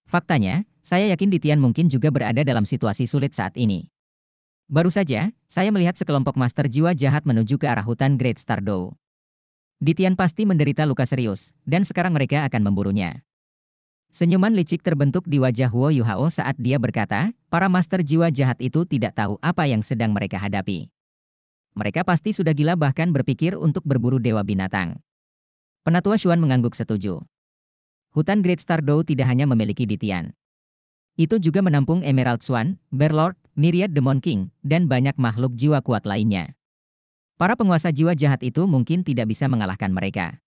Faktanya, saya yakin Ditian mungkin juga berada dalam situasi sulit saat ini. Baru saja, saya melihat sekelompok master jiwa jahat menuju ke arah hutan Great Stardow. Ditian pasti menderita luka serius, dan sekarang mereka akan memburunya. Senyuman licik terbentuk di wajah Huo Yuhao saat dia berkata, para master jiwa jahat itu tidak tahu apa yang sedang mereka hadapi. Mereka pasti sudah gila bahkan berpikir untuk berburu dewa binatang. Penatua Xuan mengangguk setuju. Hutan Great Star Dow tidak hanya memiliki Ditian. Itu juga menampung Emerald Swan, Berlord, Myriad Demon King, dan banyak makhluk jiwa kuat lainnya. Para penguasa jiwa jahat itu mungkin tidak bisa mengalahkan mereka.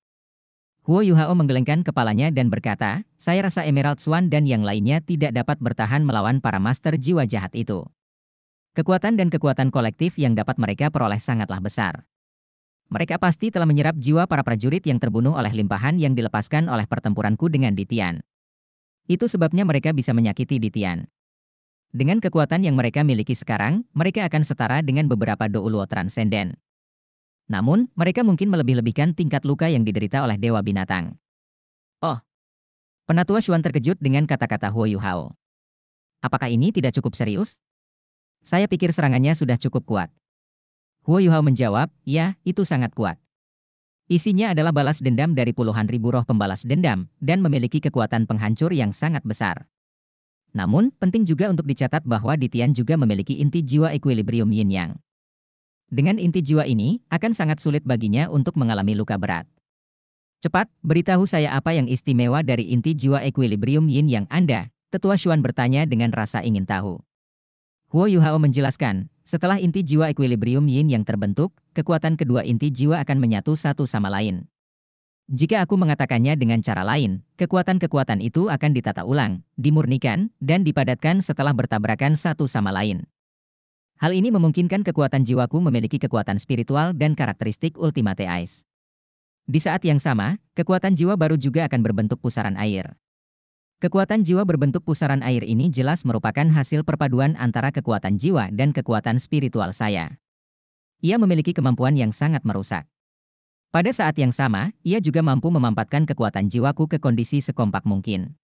Huo Yuhao menggelengkan kepalanya dan berkata, saya rasa Emerald Swan dan yang lainnya tidak dapat bertahan melawan para master jiwa jahat itu. Kekuatan dan kekuatan kolektif yang dapat mereka peroleh sangatlah besar. Mereka pasti telah menyerap jiwa para prajurit yang terbunuh oleh limpahan yang dilepaskan oleh pertempuranku dengan Ditian. Itu sebabnya mereka bisa menyakiti Ditian. Dengan kekuatan yang mereka miliki sekarang, mereka akan setara dengan beberapa Douluo Transcendent. Namun, mereka mungkin melebih-lebihkan tingkat luka yang diderita oleh Dewa Binatang. Oh! Penatua Xuan terkejut dengan kata-kata Huo Yuhao. Apakah ini tidak cukup serius? Saya pikir serangannya sudah cukup kuat. Huo Yuhao menjawab, ya, itu sangat kuat. Isinya adalah balas dendam dari puluhan ribu roh pembalas dendam, dan memiliki kekuatan penghancur yang sangat besar. Namun, penting juga untuk dicatat bahwa Ditian juga memiliki inti jiwa equilibrium yin yang. Dengan inti jiwa ini, akan sangat sulit baginya untuk mengalami luka berat. Cepat, beritahu saya apa yang istimewa dari inti jiwa equilibrium yin yang Anda, tetua Xuan bertanya dengan rasa ingin tahu. Huo Yuhao menjelaskan, setelah inti jiwa equilibrium yin yang terbentuk, kekuatan kedua inti jiwa akan menyatu satu sama lain. Jika aku mengatakannya dengan cara lain, kekuatan-kekuatan itu akan ditata ulang, dimurnikan, dan dipadatkan setelah bertabrakan satu sama lain. Hal ini memungkinkan kekuatan jiwaku memiliki kekuatan spiritual dan karakteristik ultimate ice. Di saat yang sama, kekuatan jiwa baru juga akan berbentuk pusaran air. Kekuatan jiwa berbentuk pusaran air ini jelas merupakan hasil perpaduan antara kekuatan jiwa dan kekuatan spiritual saya. Ia memiliki kemampuan yang sangat merusak. Pada saat yang sama, ia juga mampu memampatkan kekuatan jiwaku ke kondisi sekompak mungkin.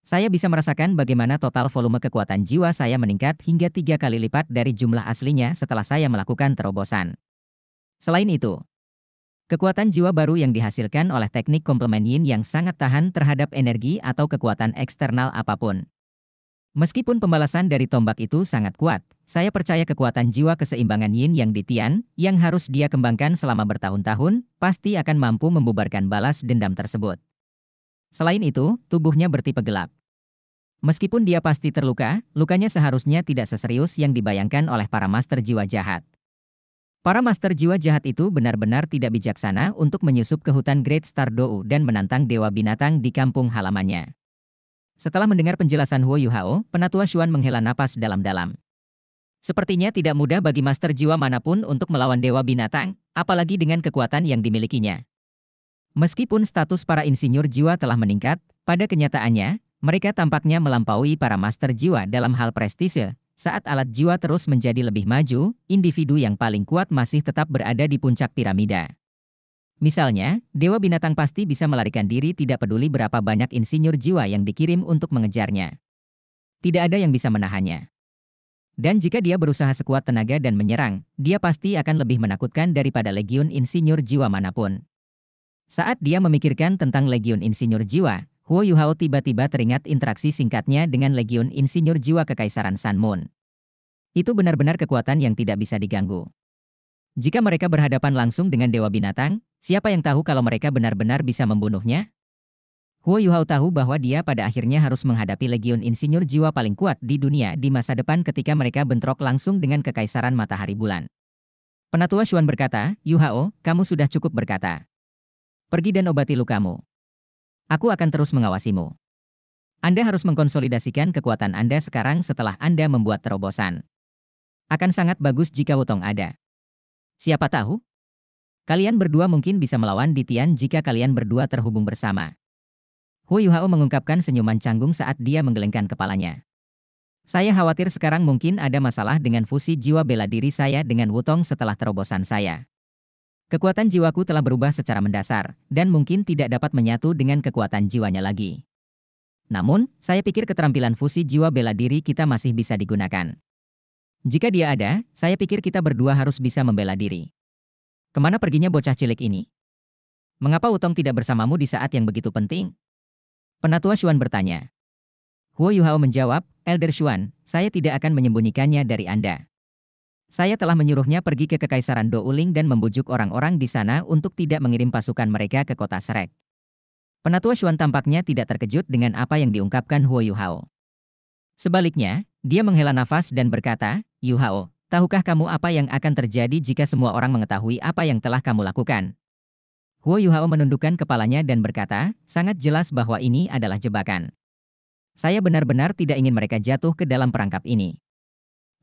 Saya bisa merasakan bagaimana total volume kekuatan jiwa saya meningkat hingga tiga kali lipat dari jumlah aslinya setelah saya melakukan terobosan. Selain itu, Kekuatan jiwa baru yang dihasilkan oleh teknik komplement yin yang sangat tahan terhadap energi atau kekuatan eksternal apapun. Meskipun pembalasan dari tombak itu sangat kuat, saya percaya kekuatan jiwa keseimbangan yin yang ditian, yang harus dia kembangkan selama bertahun-tahun, pasti akan mampu membubarkan balas dendam tersebut. Selain itu, tubuhnya bertipe gelap. Meskipun dia pasti terluka, lukanya seharusnya tidak seserius yang dibayangkan oleh para master jiwa jahat. Para master jiwa jahat itu benar-benar tidak bijaksana untuk menyusup ke hutan Great Star Dou dan menantang dewa binatang di kampung halamannya. Setelah mendengar penjelasan Huo Yuhao, penatua Xuan menghela napas dalam-dalam. Sepertinya tidak mudah bagi master jiwa manapun untuk melawan dewa binatang, apalagi dengan kekuatan yang dimilikinya. Meskipun status para insinyur jiwa telah meningkat, pada kenyataannya, mereka tampaknya melampaui para master jiwa dalam hal prestise, saat alat jiwa terus menjadi lebih maju, individu yang paling kuat masih tetap berada di puncak piramida. Misalnya, dewa binatang pasti bisa melarikan diri tidak peduli berapa banyak insinyur jiwa yang dikirim untuk mengejarnya. Tidak ada yang bisa menahannya. Dan jika dia berusaha sekuat tenaga dan menyerang, dia pasti akan lebih menakutkan daripada legiun insinyur jiwa manapun. Saat dia memikirkan tentang legiun insinyur jiwa, Huo Yuhao tiba-tiba teringat interaksi singkatnya dengan Legion Insinyur Jiwa Kekaisaran Sun Moon. Itu benar-benar kekuatan yang tidak bisa diganggu. Jika mereka berhadapan langsung dengan Dewa Binatang, siapa yang tahu kalau mereka benar-benar bisa membunuhnya? Huo Yuhao tahu bahwa dia pada akhirnya harus menghadapi Legion Insinyur Jiwa paling kuat di dunia di masa depan ketika mereka bentrok langsung dengan Kekaisaran Matahari Bulan. Penatua Xuan berkata, Yuhao, kamu sudah cukup berkata. Pergi dan obati lukamu. Aku akan terus mengawasimu. Anda harus mengkonsolidasikan kekuatan Anda sekarang setelah Anda membuat terobosan. Akan sangat bagus jika Wutong ada. Siapa tahu? Kalian berdua mungkin bisa melawan Ditian jika kalian berdua terhubung bersama. Hu Yuhao mengungkapkan senyuman canggung saat dia menggelengkan kepalanya. Saya khawatir sekarang mungkin ada masalah dengan fusi jiwa bela diri saya dengan Wutong setelah terobosan saya. Kekuatan jiwaku telah berubah secara mendasar, dan mungkin tidak dapat menyatu dengan kekuatan jiwanya lagi. Namun, saya pikir keterampilan fusi jiwa bela diri kita masih bisa digunakan. Jika dia ada, saya pikir kita berdua harus bisa membela diri. Kemana perginya bocah cilik ini? Mengapa Utong tidak bersamamu di saat yang begitu penting? Penatua Xuan bertanya. Huo Yuhao menjawab, Elder Xuan, saya tidak akan menyembunyikannya dari Anda. Saya telah menyuruhnya pergi ke Kekaisaran Douling dan membujuk orang-orang di sana untuk tidak mengirim pasukan mereka ke kota Serek. Penatua Xuan tampaknya tidak terkejut dengan apa yang diungkapkan Huo Yuhao. Sebaliknya, dia menghela nafas dan berkata, Yuhao, tahukah kamu apa yang akan terjadi jika semua orang mengetahui apa yang telah kamu lakukan? Huo Yuhao menundukkan kepalanya dan berkata, sangat jelas bahwa ini adalah jebakan. Saya benar-benar tidak ingin mereka jatuh ke dalam perangkap ini.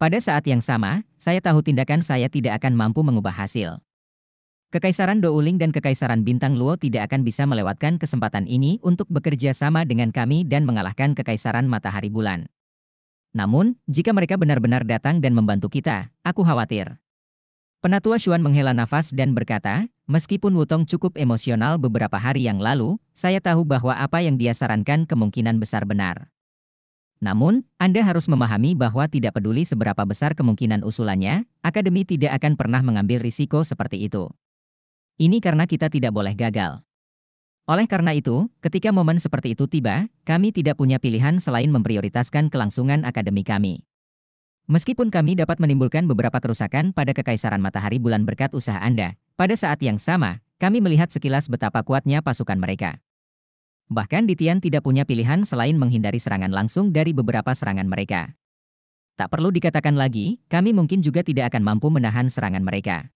Pada saat yang sama, saya tahu tindakan saya tidak akan mampu mengubah hasil. Kekaisaran Douling dan Kekaisaran Bintang Luo tidak akan bisa melewatkan kesempatan ini untuk bekerja sama dengan kami dan mengalahkan Kekaisaran Matahari Bulan. Namun, jika mereka benar-benar datang dan membantu kita, aku khawatir. Penatua Xuan menghela nafas dan berkata, meskipun Wutong cukup emosional beberapa hari yang lalu, saya tahu bahwa apa yang dia sarankan kemungkinan besar benar. Namun, Anda harus memahami bahwa tidak peduli seberapa besar kemungkinan usulannya, akademi tidak akan pernah mengambil risiko seperti itu. Ini karena kita tidak boleh gagal. Oleh karena itu, ketika momen seperti itu tiba, kami tidak punya pilihan selain memprioritaskan kelangsungan akademi kami. Meskipun kami dapat menimbulkan beberapa kerusakan pada kekaisaran matahari bulan berkat usaha Anda, pada saat yang sama, kami melihat sekilas betapa kuatnya pasukan mereka. Bahkan Ditian tidak punya pilihan selain menghindari serangan langsung dari beberapa serangan mereka. Tak perlu dikatakan lagi, kami mungkin juga tidak akan mampu menahan serangan mereka.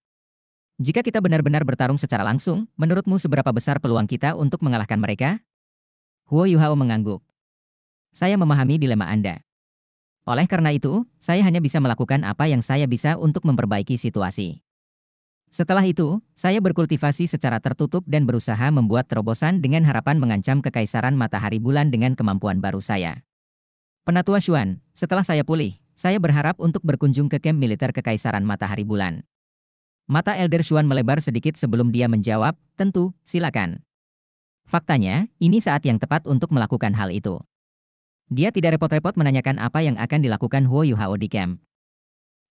Jika kita benar-benar bertarung secara langsung, menurutmu seberapa besar peluang kita untuk mengalahkan mereka? Huo Yuhao mengangguk. Saya memahami dilema Anda. Oleh karena itu, saya hanya bisa melakukan apa yang saya bisa untuk memperbaiki situasi. Setelah itu, saya berkultivasi secara tertutup dan berusaha membuat terobosan dengan harapan mengancam kekaisaran matahari bulan dengan kemampuan baru saya. Penatua Xuan, setelah saya pulih, saya berharap untuk berkunjung ke kamp militer kekaisaran matahari bulan. Mata Elder Xuan melebar sedikit sebelum dia menjawab, tentu, silakan. Faktanya, ini saat yang tepat untuk melakukan hal itu. Dia tidak repot-repot menanyakan apa yang akan dilakukan Huo Yuhao di camp.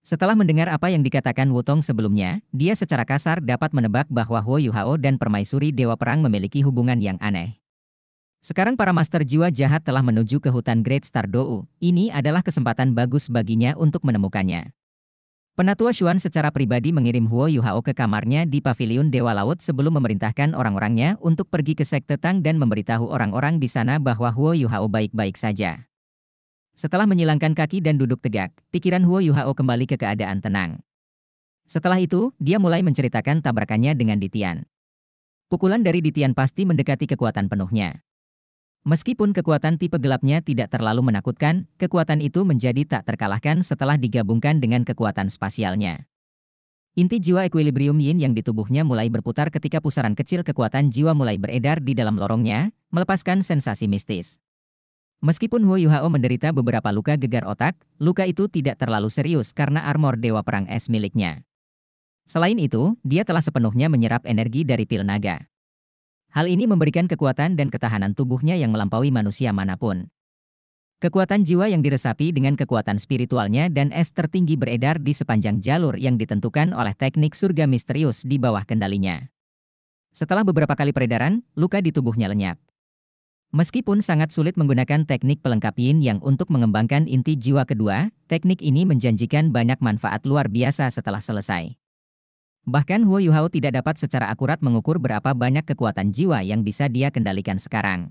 Setelah mendengar apa yang dikatakan Wutong sebelumnya, dia secara kasar dapat menebak bahwa Huo Yuhao dan Permaisuri Dewa Perang memiliki hubungan yang aneh. Sekarang para master jiwa jahat telah menuju ke hutan Great Star Dou. Ini adalah kesempatan bagus baginya untuk menemukannya. Penatua Xuan secara pribadi mengirim Huo Yuhao ke kamarnya di paviliun Dewa Laut sebelum memerintahkan orang-orangnya untuk pergi ke Sekte Tang dan memberitahu orang-orang di sana bahwa Huo Yuhao baik-baik saja. Setelah menyilangkan kaki dan duduk tegak, pikiran Huo Hao kembali ke keadaan tenang. Setelah itu, dia mulai menceritakan tabrakannya dengan Ditian. Pukulan dari Ditian pasti mendekati kekuatan penuhnya. Meskipun kekuatan tipe gelapnya tidak terlalu menakutkan, kekuatan itu menjadi tak terkalahkan setelah digabungkan dengan kekuatan spasialnya. Inti jiwa equilibrium yin yang di tubuhnya mulai berputar ketika pusaran kecil kekuatan jiwa mulai beredar di dalam lorongnya, melepaskan sensasi mistis. Meskipun Huo Yuhao menderita beberapa luka gegar otak, luka itu tidak terlalu serius karena armor Dewa Perang Es miliknya. Selain itu, dia telah sepenuhnya menyerap energi dari pil naga. Hal ini memberikan kekuatan dan ketahanan tubuhnya yang melampaui manusia manapun. Kekuatan jiwa yang diresapi dengan kekuatan spiritualnya dan es tertinggi beredar di sepanjang jalur yang ditentukan oleh teknik surga misterius di bawah kendalinya. Setelah beberapa kali peredaran, luka di tubuhnya lenyap. Meskipun sangat sulit menggunakan teknik pelengkap yin yang untuk mengembangkan inti jiwa kedua, teknik ini menjanjikan banyak manfaat luar biasa setelah selesai. Bahkan Huo Yuhao tidak dapat secara akurat mengukur berapa banyak kekuatan jiwa yang bisa dia kendalikan sekarang.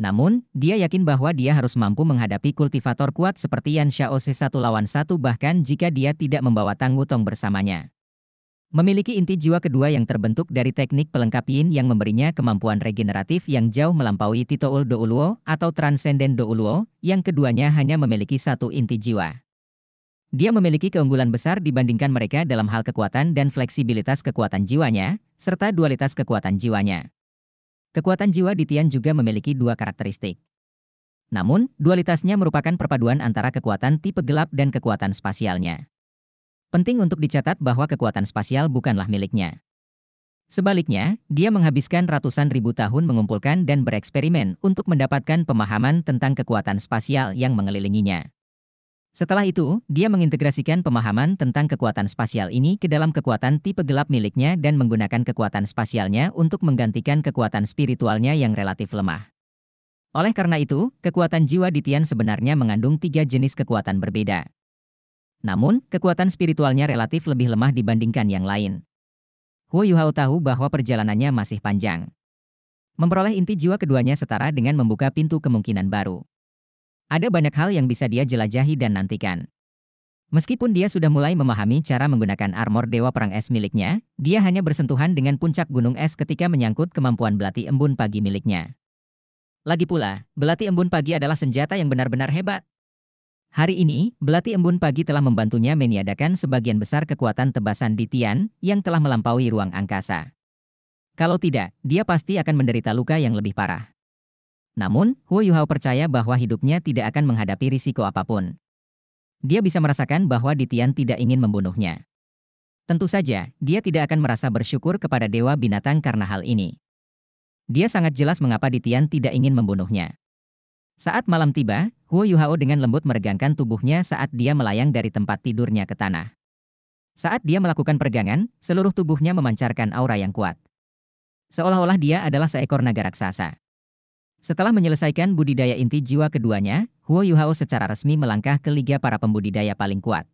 Namun, dia yakin bahwa dia harus mampu menghadapi kultivator kuat seperti Yan Xiaose satu lawan satu bahkan jika dia tidak membawa Tang Wutong bersamanya. Memiliki inti jiwa kedua yang terbentuk dari teknik pelengkap yin yang memberinya kemampuan regeneratif yang jauh melampaui Titoul Douluo atau Transcendent Douluo, yang keduanya hanya memiliki satu inti jiwa. Dia memiliki keunggulan besar dibandingkan mereka dalam hal kekuatan dan fleksibilitas kekuatan jiwanya, serta dualitas kekuatan jiwanya. Kekuatan jiwa di Tian juga memiliki dua karakteristik. Namun, dualitasnya merupakan perpaduan antara kekuatan tipe gelap dan kekuatan spasialnya. Penting untuk dicatat bahwa kekuatan spasial bukanlah miliknya. Sebaliknya, dia menghabiskan ratusan ribu tahun mengumpulkan dan bereksperimen untuk mendapatkan pemahaman tentang kekuatan spasial yang mengelilinginya. Setelah itu, dia mengintegrasikan pemahaman tentang kekuatan spasial ini ke dalam kekuatan tipe gelap miliknya dan menggunakan kekuatan spasialnya untuk menggantikan kekuatan spiritualnya yang relatif lemah. Oleh karena itu, kekuatan jiwa di Tian sebenarnya mengandung tiga jenis kekuatan berbeda namun kekuatan spiritualnya relatif lebih lemah dibandingkan yang lain. Huo Yuhao tahu bahwa perjalanannya masih panjang. Memperoleh inti jiwa keduanya setara dengan membuka pintu kemungkinan baru. Ada banyak hal yang bisa dia jelajahi dan nantikan. Meskipun dia sudah mulai memahami cara menggunakan armor Dewa Perang Es miliknya, dia hanya bersentuhan dengan puncak gunung es ketika menyangkut kemampuan belati embun pagi miliknya. Lagi pula, belati embun pagi adalah senjata yang benar-benar hebat. Hari ini, Belati Embun Pagi telah membantunya meniadakan sebagian besar kekuatan tebasan di Tian yang telah melampaui ruang angkasa. Kalau tidak, dia pasti akan menderita luka yang lebih parah. Namun, Huo Yuhao percaya bahwa hidupnya tidak akan menghadapi risiko apapun. Dia bisa merasakan bahwa Ditian tidak ingin membunuhnya. Tentu saja, dia tidak akan merasa bersyukur kepada dewa binatang karena hal ini. Dia sangat jelas mengapa Ditian tidak ingin membunuhnya. Saat malam tiba, Huo Yuhao dengan lembut meregangkan tubuhnya saat dia melayang dari tempat tidurnya ke tanah. Saat dia melakukan peregangan, seluruh tubuhnya memancarkan aura yang kuat. Seolah-olah dia adalah seekor naga raksasa. Setelah menyelesaikan budidaya inti jiwa keduanya, Huo Yuhao secara resmi melangkah ke liga para pembudidaya paling kuat.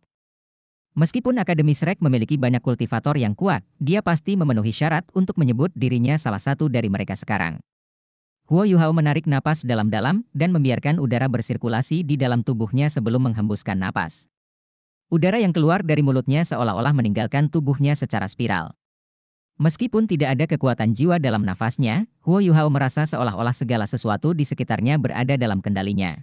Meskipun Akademi Shrek memiliki banyak kultivator yang kuat, dia pasti memenuhi syarat untuk menyebut dirinya salah satu dari mereka sekarang. Huo Yuhao menarik napas dalam-dalam dan membiarkan udara bersirkulasi di dalam tubuhnya sebelum menghembuskan napas. Udara yang keluar dari mulutnya seolah-olah meninggalkan tubuhnya secara spiral. Meskipun tidak ada kekuatan jiwa dalam nafasnya, Huo Yuhao merasa seolah-olah segala sesuatu di sekitarnya berada dalam kendalinya.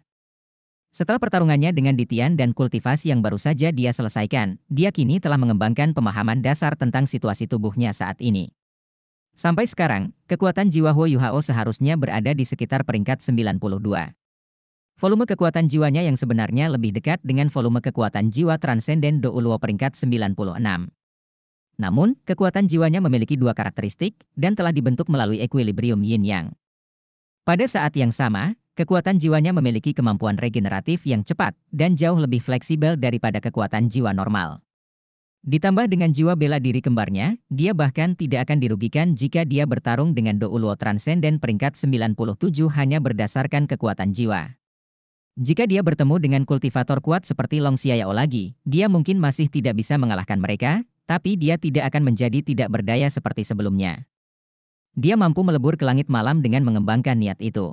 Setelah pertarungannya dengan Ditian dan kultivasi yang baru saja dia selesaikan, dia kini telah mengembangkan pemahaman dasar tentang situasi tubuhnya saat ini. Sampai sekarang, kekuatan jiwa Huo Yuhao seharusnya berada di sekitar peringkat 92. Volume kekuatan jiwanya yang sebenarnya lebih dekat dengan volume kekuatan jiwa transenden Douluo peringkat 96. Namun, kekuatan jiwanya memiliki dua karakteristik dan telah dibentuk melalui equilibrium yin yang. Pada saat yang sama, kekuatan jiwanya memiliki kemampuan regeneratif yang cepat dan jauh lebih fleksibel daripada kekuatan jiwa normal. Ditambah dengan jiwa bela diri kembarnya, dia bahkan tidak akan dirugikan jika dia bertarung dengan Douluo Transcendent peringkat 97 hanya berdasarkan kekuatan jiwa. Jika dia bertemu dengan kultivator kuat seperti Long Xiaoyao lagi, dia mungkin masih tidak bisa mengalahkan mereka, tapi dia tidak akan menjadi tidak berdaya seperti sebelumnya. Dia mampu melebur ke langit malam dengan mengembangkan niat itu.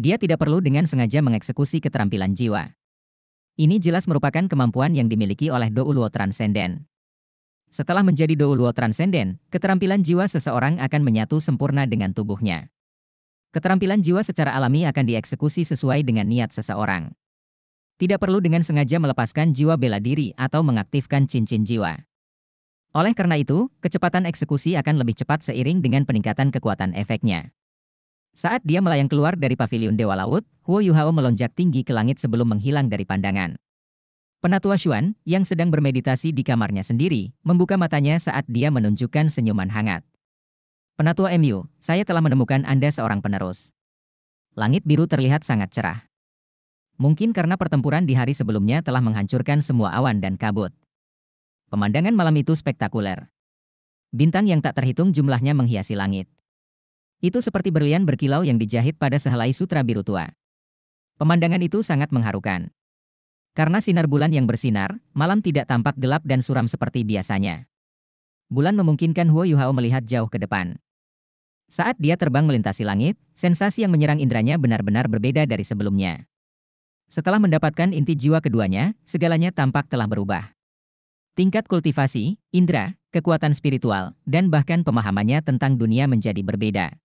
Dia tidak perlu dengan sengaja mengeksekusi keterampilan jiwa. Ini jelas merupakan kemampuan yang dimiliki oleh Douluo Transcendent. Setelah menjadi Douluo Transcendent, keterampilan jiwa seseorang akan menyatu sempurna dengan tubuhnya. Keterampilan jiwa secara alami akan dieksekusi sesuai dengan niat seseorang. Tidak perlu dengan sengaja melepaskan jiwa bela diri atau mengaktifkan cincin jiwa. Oleh karena itu, kecepatan eksekusi akan lebih cepat seiring dengan peningkatan kekuatan efeknya. Saat dia melayang keluar dari pavilion Dewa Laut, Huo Yuhao melonjak tinggi ke langit sebelum menghilang dari pandangan. Penatua Xuan, yang sedang bermeditasi di kamarnya sendiri, membuka matanya saat dia menunjukkan senyuman hangat. Penatua MU, saya telah menemukan Anda seorang penerus. Langit biru terlihat sangat cerah. Mungkin karena pertempuran di hari sebelumnya telah menghancurkan semua awan dan kabut. Pemandangan malam itu spektakuler. Bintang yang tak terhitung jumlahnya menghiasi langit. Itu seperti berlian berkilau yang dijahit pada sehelai sutra biru tua. Pemandangan itu sangat mengharukan. Karena sinar bulan yang bersinar, malam tidak tampak gelap dan suram seperti biasanya. Bulan memungkinkan Huo Yuhao melihat jauh ke depan. Saat dia terbang melintasi langit, sensasi yang menyerang indranya benar-benar berbeda dari sebelumnya. Setelah mendapatkan inti jiwa keduanya, segalanya tampak telah berubah. Tingkat kultivasi, indera, kekuatan spiritual, dan bahkan pemahamannya tentang dunia menjadi berbeda.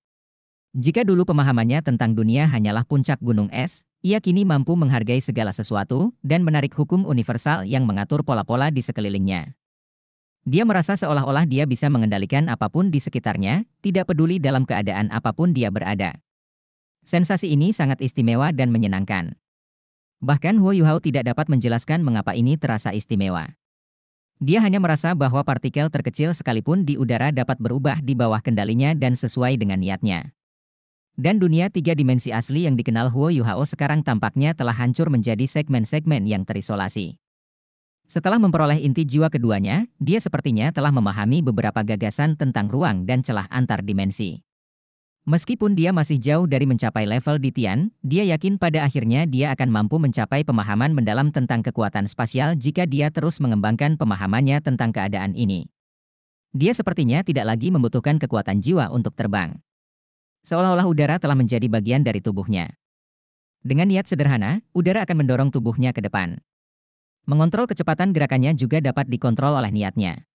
Jika dulu pemahamannya tentang dunia hanyalah puncak gunung es, ia kini mampu menghargai segala sesuatu dan menarik hukum universal yang mengatur pola-pola di sekelilingnya. Dia merasa seolah-olah dia bisa mengendalikan apapun di sekitarnya, tidak peduli dalam keadaan apapun dia berada. Sensasi ini sangat istimewa dan menyenangkan. Bahkan Huo Yuhao tidak dapat menjelaskan mengapa ini terasa istimewa. Dia hanya merasa bahwa partikel terkecil sekalipun di udara dapat berubah di bawah kendalinya dan sesuai dengan niatnya. Dan dunia tiga dimensi asli yang dikenal Huo Yuhao sekarang tampaknya telah hancur menjadi segmen-segmen yang terisolasi. Setelah memperoleh inti jiwa keduanya, dia sepertinya telah memahami beberapa gagasan tentang ruang dan celah antar dimensi. Meskipun dia masih jauh dari mencapai level di Tian, dia yakin pada akhirnya dia akan mampu mencapai pemahaman mendalam tentang kekuatan spasial jika dia terus mengembangkan pemahamannya tentang keadaan ini. Dia sepertinya tidak lagi membutuhkan kekuatan jiwa untuk terbang seolah-olah udara telah menjadi bagian dari tubuhnya. Dengan niat sederhana, udara akan mendorong tubuhnya ke depan. Mengontrol kecepatan gerakannya juga dapat dikontrol oleh niatnya.